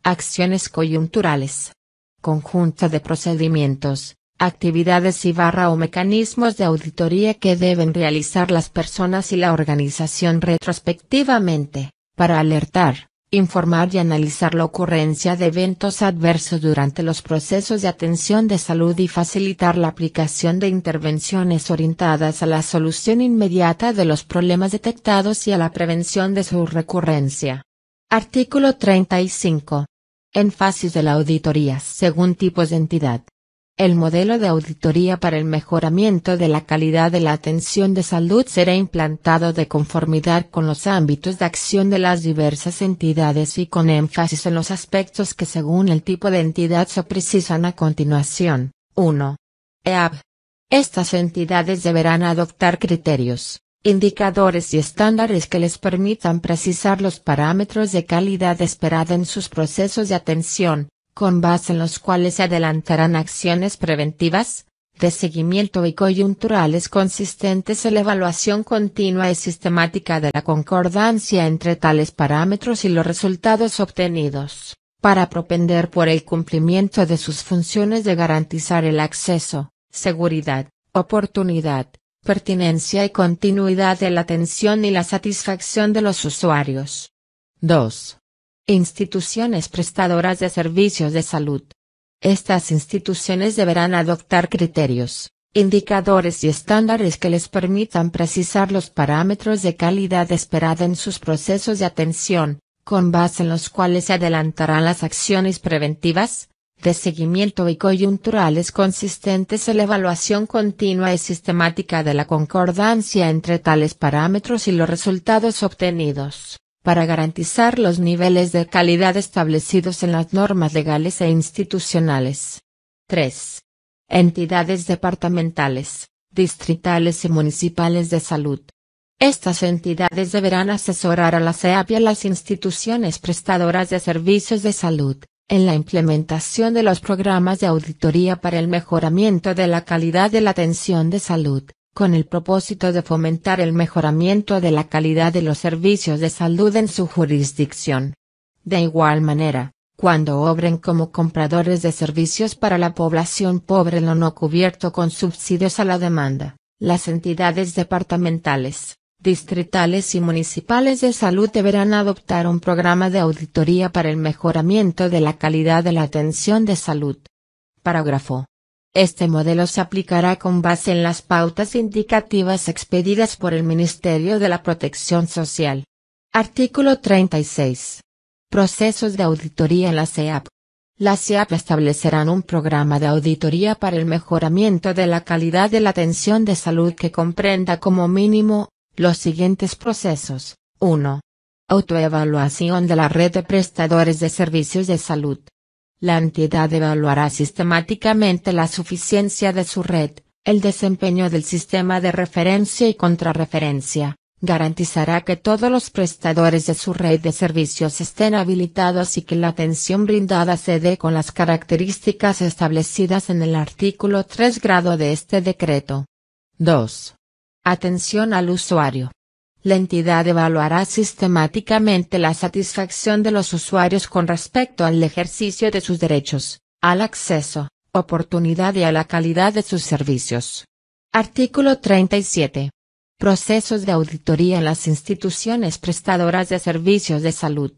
Acciones coyunturales. Conjunto de procedimientos, actividades y barra o mecanismos de auditoría que deben realizar las personas y la organización retrospectivamente, para alertar, informar y analizar la ocurrencia de eventos adversos durante los procesos de atención de salud y facilitar la aplicación de intervenciones orientadas a la solución inmediata de los problemas detectados y a la prevención de su recurrencia. Artículo 35. Énfasis de la auditoría según tipos de entidad. El modelo de auditoría para el mejoramiento de la calidad de la atención de salud será implantado de conformidad con los ámbitos de acción de las diversas entidades y con énfasis en los aspectos que según el tipo de entidad se precisan a continuación. 1. EAB. Estas entidades deberán adoptar criterios, indicadores y estándares que les permitan precisar los parámetros de calidad esperada en sus procesos de atención con base en los cuales se adelantarán acciones preventivas, de seguimiento y coyunturales consistentes en la evaluación continua y sistemática de la concordancia entre tales parámetros y los resultados obtenidos, para propender por el cumplimiento de sus funciones de garantizar el acceso, seguridad, oportunidad, pertinencia y continuidad de la atención y la satisfacción de los usuarios. 2. Instituciones prestadoras de servicios de salud. Estas instituciones deberán adoptar criterios, indicadores y estándares que les permitan precisar los parámetros de calidad esperada en sus procesos de atención, con base en los cuales se adelantarán las acciones preventivas, de seguimiento y coyunturales consistentes en la evaluación continua y sistemática de la concordancia entre tales parámetros y los resultados obtenidos para garantizar los niveles de calidad establecidos en las normas legales e institucionales. 3. Entidades departamentales, distritales y municipales de salud. Estas entidades deberán asesorar a la CEAP y a las instituciones prestadoras de servicios de salud, en la implementación de los programas de auditoría para el mejoramiento de la calidad de la atención de salud, con el propósito de fomentar el mejoramiento de la calidad de los servicios de salud en su jurisdicción. De igual manera, cuando obren como compradores de servicios para la población pobre lo no cubierto con subsidios a la demanda, las entidades departamentales, distritales y municipales de salud deberán adoptar un programa de auditoría para el mejoramiento de la calidad de la atención de salud. Parágrafo este modelo se aplicará con base en las pautas indicativas expedidas por el Ministerio de la Protección Social. Artículo 36. Procesos de auditoría en la CEAP. La CEAP establecerán un programa de auditoría para el mejoramiento de la calidad de la atención de salud que comprenda como mínimo, los siguientes procesos. 1. Autoevaluación de la red de prestadores de servicios de salud. La entidad evaluará sistemáticamente la suficiencia de su red, el desempeño del sistema de referencia y contrarreferencia, garantizará que todos los prestadores de su red de servicios estén habilitados y que la atención brindada se dé con las características establecidas en el artículo 3 grado de este decreto. 2. Atención al usuario la entidad evaluará sistemáticamente la satisfacción de los usuarios con respecto al ejercicio de sus derechos, al acceso, oportunidad y a la calidad de sus servicios. Artículo 37. Procesos de auditoría en las instituciones prestadoras de servicios de salud.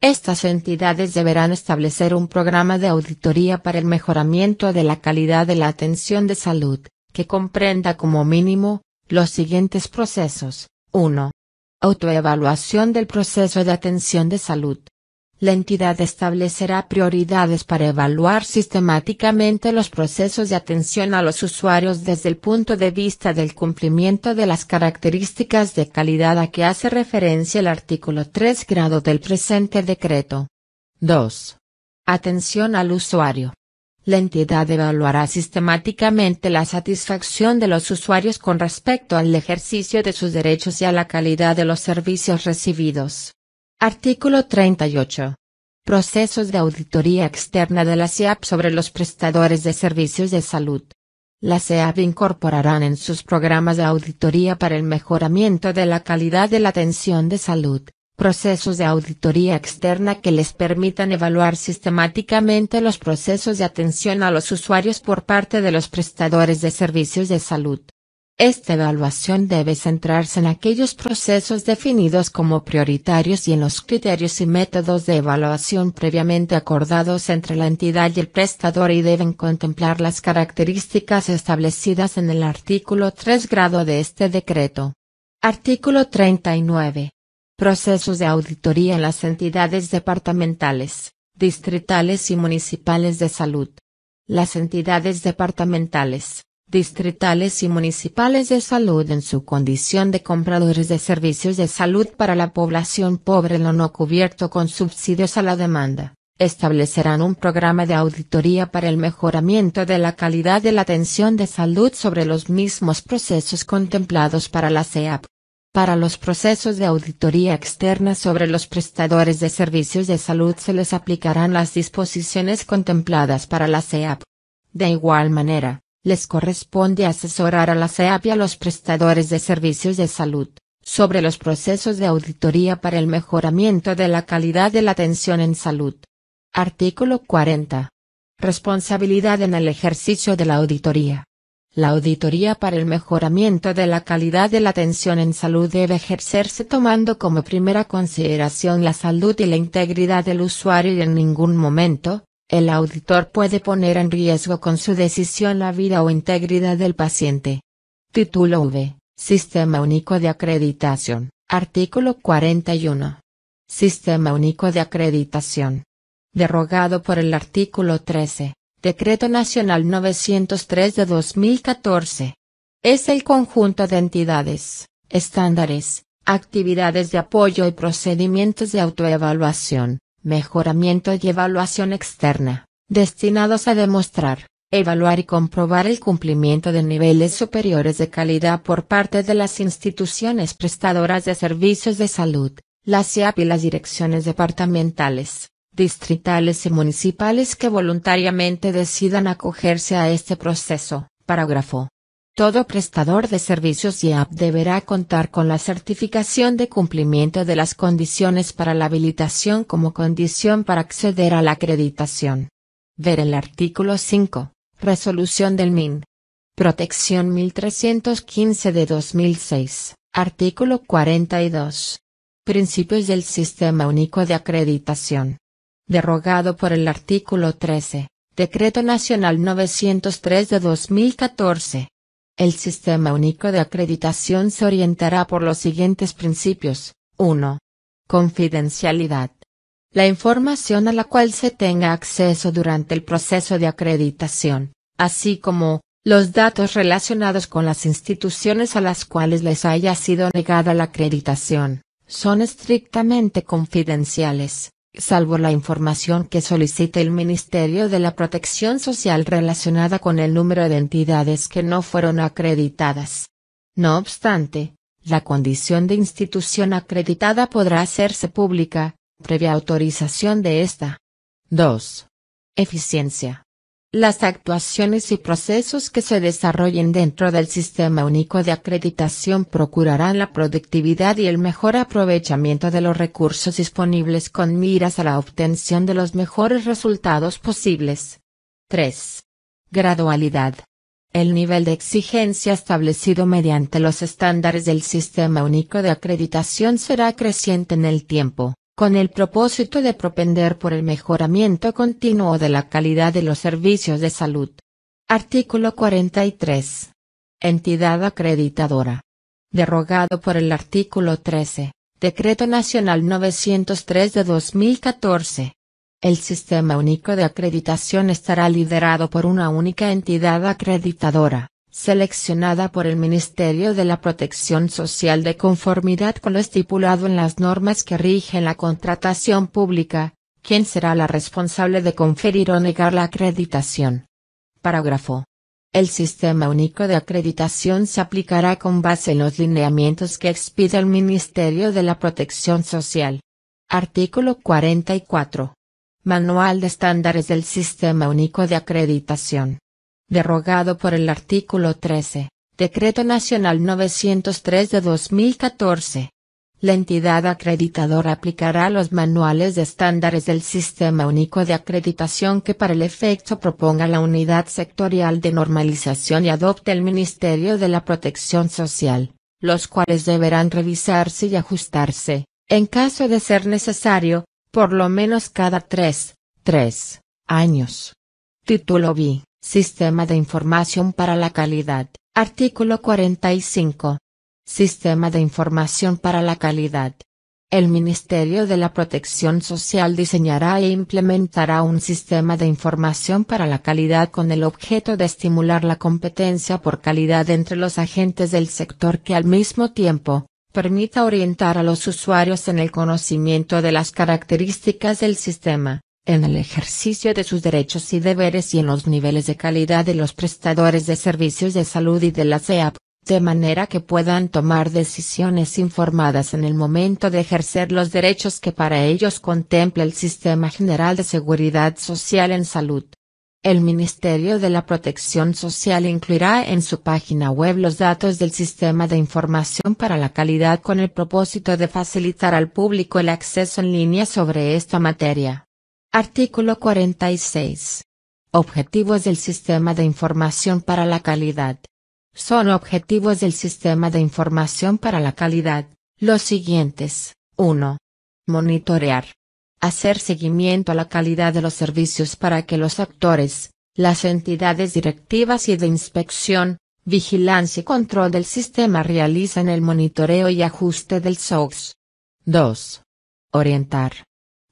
Estas entidades deberán establecer un programa de auditoría para el mejoramiento de la calidad de la atención de salud, que comprenda como mínimo, los siguientes procesos 1. Autoevaluación del proceso de atención de salud. La entidad establecerá prioridades para evaluar sistemáticamente los procesos de atención a los usuarios desde el punto de vista del cumplimiento de las características de calidad a que hace referencia el artículo 3 grado del presente decreto. 2. Atención al usuario la entidad evaluará sistemáticamente la satisfacción de los usuarios con respecto al ejercicio de sus derechos y a la calidad de los servicios recibidos. Artículo 38. Procesos de auditoría externa de la CEAP sobre los prestadores de servicios de salud. La CEAP incorporarán en sus programas de auditoría para el mejoramiento de la calidad de la atención de salud, procesos de auditoría externa que les permitan evaluar sistemáticamente los procesos de atención a los usuarios por parte de los prestadores de servicios de salud. Esta evaluación debe centrarse en aquellos procesos definidos como prioritarios y en los criterios y métodos de evaluación previamente acordados entre la entidad y el prestador y deben contemplar las características establecidas en el artículo 3 grado de este decreto. Artículo 39. Procesos de auditoría en las entidades departamentales, distritales y municipales de salud. Las entidades departamentales, distritales y municipales de salud en su condición de compradores de servicios de salud para la población pobre lo no cubierto con subsidios a la demanda, establecerán un programa de auditoría para el mejoramiento de la calidad de la atención de salud sobre los mismos procesos contemplados para la CEAP. Para los procesos de auditoría externa sobre los prestadores de servicios de salud se les aplicarán las disposiciones contempladas para la CEAP. De igual manera, les corresponde asesorar a la CEAP y a los prestadores de servicios de salud, sobre los procesos de auditoría para el mejoramiento de la calidad de la atención en salud. Artículo 40. Responsabilidad en el ejercicio de la auditoría. La auditoría para el mejoramiento de la calidad de la atención en salud debe ejercerse tomando como primera consideración la salud y la integridad del usuario y en ningún momento, el auditor puede poner en riesgo con su decisión la vida o integridad del paciente. Título V. Sistema Único de Acreditación. Artículo 41. Sistema Único de Acreditación. Derogado por el artículo 13. Decreto Nacional 903 de 2014. Es el conjunto de entidades, estándares, actividades de apoyo y procedimientos de autoevaluación, mejoramiento y evaluación externa, destinados a demostrar, evaluar y comprobar el cumplimiento de niveles superiores de calidad por parte de las instituciones prestadoras de servicios de salud, la CIAP y las direcciones departamentales distritales y municipales que voluntariamente decidan acogerse a este proceso. Parágrafo. Todo prestador de servicios y app deberá contar con la certificación de cumplimiento de las condiciones para la habilitación como condición para acceder a la acreditación. Ver el artículo 5, resolución del MIN. Protección 1315 de 2006, artículo 42. Principios del Sistema Único de Acreditación derogado por el artículo 13, Decreto Nacional 903 de 2014. El Sistema Único de Acreditación se orientará por los siguientes principios. 1. Confidencialidad. La información a la cual se tenga acceso durante el proceso de acreditación, así como, los datos relacionados con las instituciones a las cuales les haya sido negada la acreditación, son estrictamente confidenciales salvo la información que solicite el Ministerio de la Protección Social relacionada con el número de entidades que no fueron acreditadas. No obstante, la condición de institución acreditada podrá hacerse pública, previa autorización de esta. 2. Eficiencia. Las actuaciones y procesos que se desarrollen dentro del Sistema Único de Acreditación procurarán la productividad y el mejor aprovechamiento de los recursos disponibles con miras a la obtención de los mejores resultados posibles. 3. Gradualidad. El nivel de exigencia establecido mediante los estándares del Sistema Único de Acreditación será creciente en el tiempo con el propósito de propender por el mejoramiento continuo de la calidad de los servicios de salud. Artículo 43. Entidad acreditadora. Derogado por el artículo 13, Decreto Nacional 903 de 2014. El Sistema Único de Acreditación estará liderado por una única entidad acreditadora, seleccionada por el Ministerio de la Protección Social de conformidad con lo estipulado en las normas que rigen la contratación pública, ¿quién será la responsable de conferir o negar la acreditación. Parágrafo. El sistema único de acreditación se aplicará con base en los lineamientos que expide el Ministerio de la Protección Social. Artículo 44. Manual de Estándares del Sistema Único de Acreditación derogado por el artículo 13, Decreto Nacional 903 de 2014. La entidad acreditadora aplicará los manuales de estándares del Sistema Único de Acreditación que para el efecto proponga la Unidad Sectorial de Normalización y adopte el Ministerio de la Protección Social, los cuales deberán revisarse y ajustarse, en caso de ser necesario, por lo menos cada tres, tres años. Título B. Sistema de Información para la Calidad, artículo 45. Sistema de Información para la Calidad. El Ministerio de la Protección Social diseñará e implementará un sistema de información para la calidad con el objeto de estimular la competencia por calidad entre los agentes del sector que al mismo tiempo, permita orientar a los usuarios en el conocimiento de las características del sistema en el ejercicio de sus derechos y deberes y en los niveles de calidad de los prestadores de servicios de salud y de la CEAP, de manera que puedan tomar decisiones informadas en el momento de ejercer los derechos que para ellos contempla el Sistema General de Seguridad Social en Salud. El Ministerio de la Protección Social incluirá en su página web los datos del Sistema de Información para la Calidad con el propósito de facilitar al público el acceso en línea sobre esta materia. Artículo 46. Objetivos del Sistema de Información para la Calidad. Son objetivos del Sistema de Información para la Calidad, los siguientes. 1. Monitorear. Hacer seguimiento a la calidad de los servicios para que los actores, las entidades directivas y de inspección, vigilancia y control del sistema realicen el monitoreo y ajuste del SOX. 2. Orientar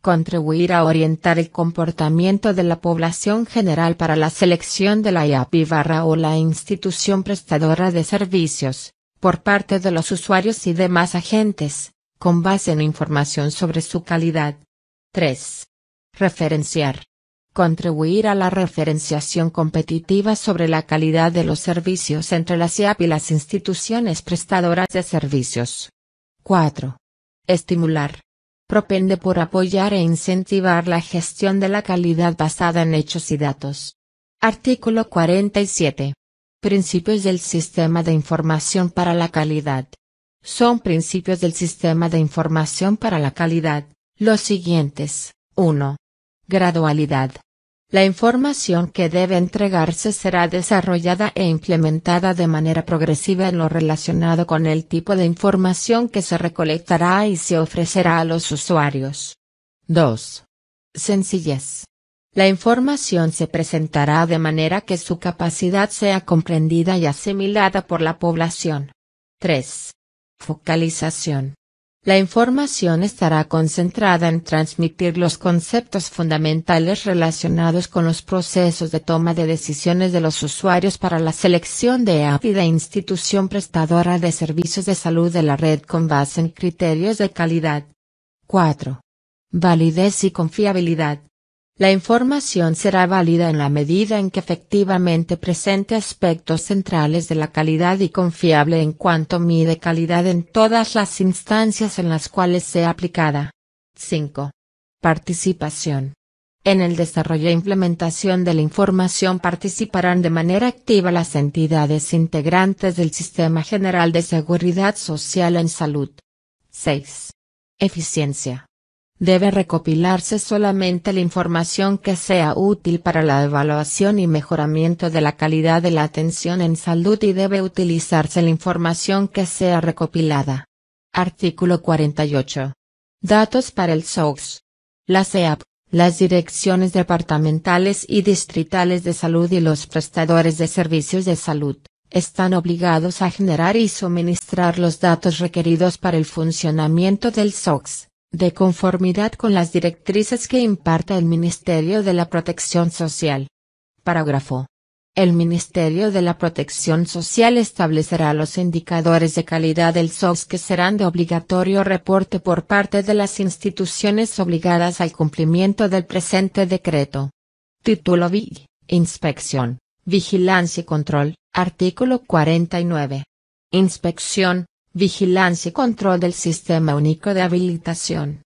contribuir a orientar el comportamiento de la población general para la selección de la y barra o la institución prestadora de servicios, por parte de los usuarios y demás agentes, con base en información sobre su calidad. 3. Referenciar. Contribuir a la referenciación competitiva sobre la calidad de los servicios entre las IAP y las instituciones prestadoras de servicios. 4. Estimular propende por apoyar e incentivar la gestión de la calidad basada en hechos y datos. Artículo 47. Principios del Sistema de Información para la Calidad. Son principios del Sistema de Información para la Calidad, los siguientes. 1. Gradualidad. La información que debe entregarse será desarrollada e implementada de manera progresiva en lo relacionado con el tipo de información que se recolectará y se ofrecerá a los usuarios. 2. Sencillez. La información se presentará de manera que su capacidad sea comprendida y asimilada por la población. 3. Focalización. La información estará concentrada en transmitir los conceptos fundamentales relacionados con los procesos de toma de decisiones de los usuarios para la selección de app y de institución prestadora de servicios de salud de la red con base en criterios de calidad. 4. Validez y confiabilidad. La información será válida en la medida en que efectivamente presente aspectos centrales de la calidad y confiable en cuanto mide calidad en todas las instancias en las cuales sea aplicada. 5. Participación. En el desarrollo e implementación de la información participarán de manera activa las entidades integrantes del Sistema General de Seguridad Social en Salud. 6. Eficiencia. Debe recopilarse solamente la información que sea útil para la evaluación y mejoramiento de la calidad de la atención en salud y debe utilizarse la información que sea recopilada. Artículo 48. Datos para el SOX. La CEAP, las direcciones departamentales y distritales de salud y los prestadores de servicios de salud están obligados a generar y suministrar los datos requeridos para el funcionamiento del SOX, de conformidad con las directrices que imparta el Ministerio de la Protección Social. Parágrafo. El Ministerio de la Protección Social establecerá los indicadores de calidad del SOX que serán de obligatorio reporte por parte de las instituciones obligadas al cumplimiento del presente decreto. Título VI Inspección, Vigilancia y Control, artículo 49. Inspección, Vigilancia y control del Sistema Único de Habilitación.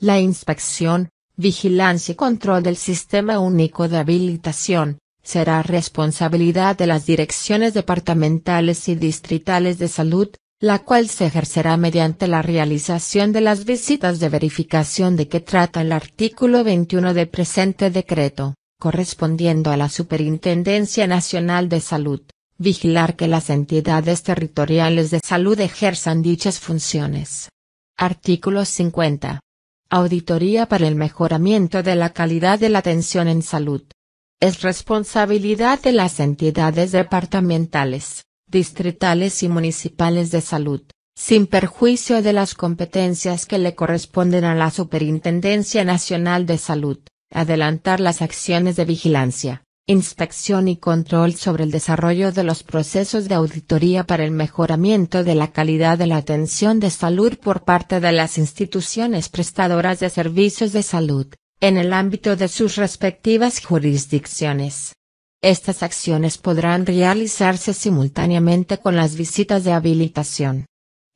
La inspección, vigilancia y control del Sistema Único de Habilitación, será responsabilidad de las direcciones departamentales y distritales de salud, la cual se ejercerá mediante la realización de las visitas de verificación de que trata el artículo 21 del presente decreto, correspondiendo a la Superintendencia Nacional de Salud vigilar que las entidades territoriales de salud ejerzan dichas funciones. Artículo 50. Auditoría para el mejoramiento de la calidad de la atención en salud. Es responsabilidad de las entidades departamentales, distritales y municipales de salud, sin perjuicio de las competencias que le corresponden a la Superintendencia Nacional de Salud, adelantar las acciones de vigilancia, Inspección y control sobre el desarrollo de los procesos de auditoría para el mejoramiento de la calidad de la atención de salud por parte de las instituciones prestadoras de servicios de salud, en el ámbito de sus respectivas jurisdicciones. Estas acciones podrán realizarse simultáneamente con las visitas de habilitación.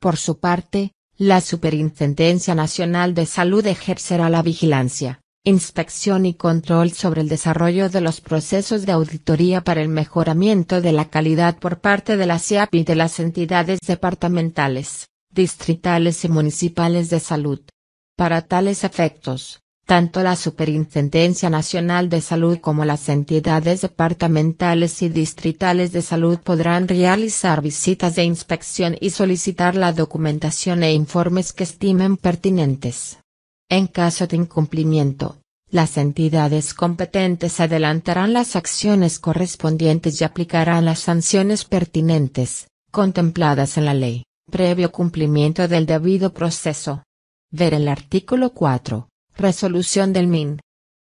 Por su parte, la Superintendencia Nacional de Salud ejercerá la vigilancia, Inspección y control sobre el desarrollo de los procesos de auditoría para el mejoramiento de la calidad por parte de la CIAP y de las entidades departamentales, distritales y municipales de salud. Para tales efectos, tanto la Superintendencia Nacional de Salud como las entidades departamentales y distritales de salud podrán realizar visitas de inspección y solicitar la documentación e informes que estimen pertinentes. En caso de incumplimiento, las entidades competentes adelantarán las acciones correspondientes y aplicarán las sanciones pertinentes, contempladas en la ley, previo cumplimiento del debido proceso. Ver el artículo 4, resolución del MIN.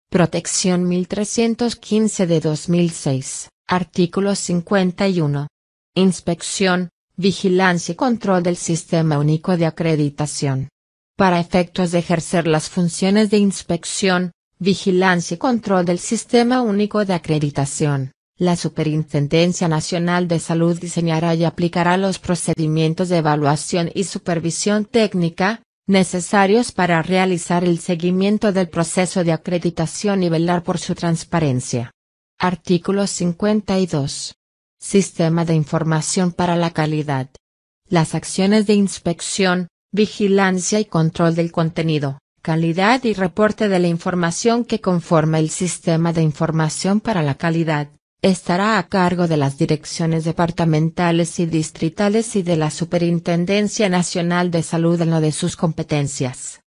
Protección 1315 de 2006, artículo 51. Inspección, vigilancia y control del Sistema Único de Acreditación para efectos de ejercer las funciones de inspección, vigilancia y control del Sistema Único de Acreditación. La Superintendencia Nacional de Salud diseñará y aplicará los procedimientos de evaluación y supervisión técnica, necesarios para realizar el seguimiento del proceso de acreditación y velar por su transparencia. Artículo 52. Sistema de Información para la Calidad. Las acciones de inspección, vigilancia y control del contenido, calidad y reporte de la información que conforma el Sistema de Información para la Calidad, estará a cargo de las direcciones departamentales y distritales y de la Superintendencia Nacional de Salud en lo de sus competencias.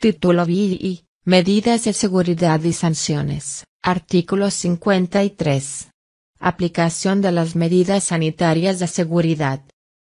Título BI. Medidas de seguridad y sanciones. Artículo 53. Aplicación de las medidas sanitarias de seguridad.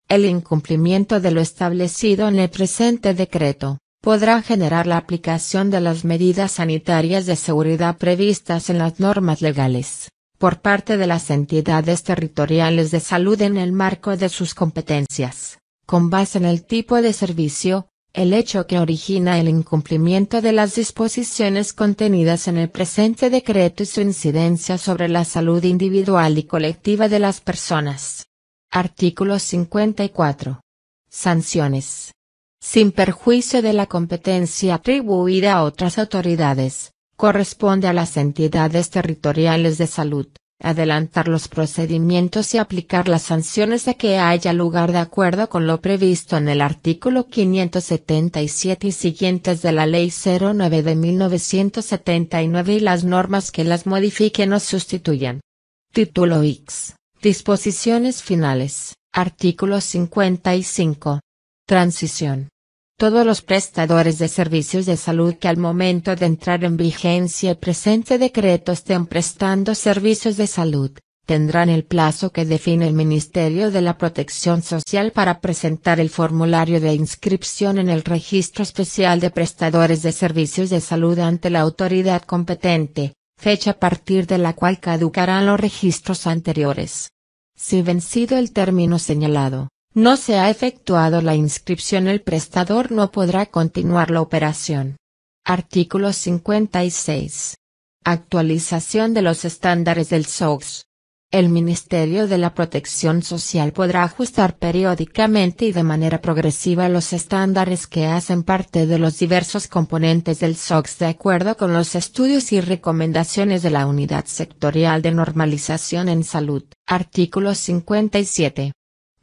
El incumplimiento de lo establecido en el presente decreto, podrá generar la aplicación de las medidas sanitarias de seguridad previstas en las normas legales, por parte de las entidades territoriales de salud en el marco de sus competencias, con base en el tipo de servicio, el hecho que origina el incumplimiento de las disposiciones contenidas en el presente decreto y su incidencia sobre la salud individual y colectiva de las personas. Artículo 54. Sanciones. Sin perjuicio de la competencia atribuida a otras autoridades, corresponde a las entidades territoriales de salud, adelantar los procedimientos y aplicar las sanciones de que haya lugar de acuerdo con lo previsto en el artículo 577 y siguientes de la Ley 09 de 1979 y las normas que las modifiquen o sustituyan. Título X. Disposiciones finales. Artículo 55. Transición. Todos los prestadores de servicios de salud que al momento de entrar en vigencia el presente decreto estén prestando servicios de salud, tendrán el plazo que define el Ministerio de la Protección Social para presentar el formulario de inscripción en el Registro Especial de Prestadores de Servicios de Salud ante la autoridad competente, fecha a partir de la cual caducarán los registros anteriores. Si vencido el término señalado, no se ha efectuado la inscripción el prestador no podrá continuar la operación. Artículo 56. Actualización de los estándares del SOX. El Ministerio de la Protección Social podrá ajustar periódicamente y de manera progresiva los estándares que hacen parte de los diversos componentes del SOX de acuerdo con los estudios y recomendaciones de la Unidad Sectorial de Normalización en Salud. Artículo 57.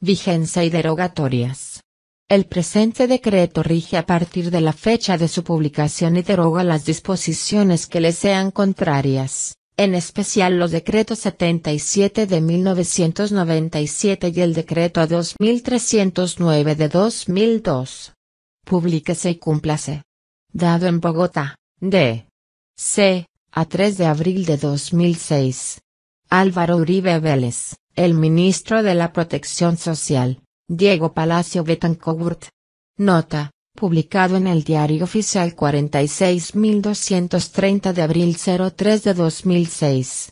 Vigencia y derogatorias. El presente decreto rige a partir de la fecha de su publicación y deroga las disposiciones que le sean contrarias en especial los decretos 77 de 1997 y el decreto 2309 de 2002. Publíquese y cúmplase. Dado en Bogotá, de C. a 3 de abril de 2006. Álvaro Uribe Vélez, el ministro de la Protección Social, Diego Palacio Betancourt. Nota publicado en el Diario Oficial 46230 de abril 03 de 2006.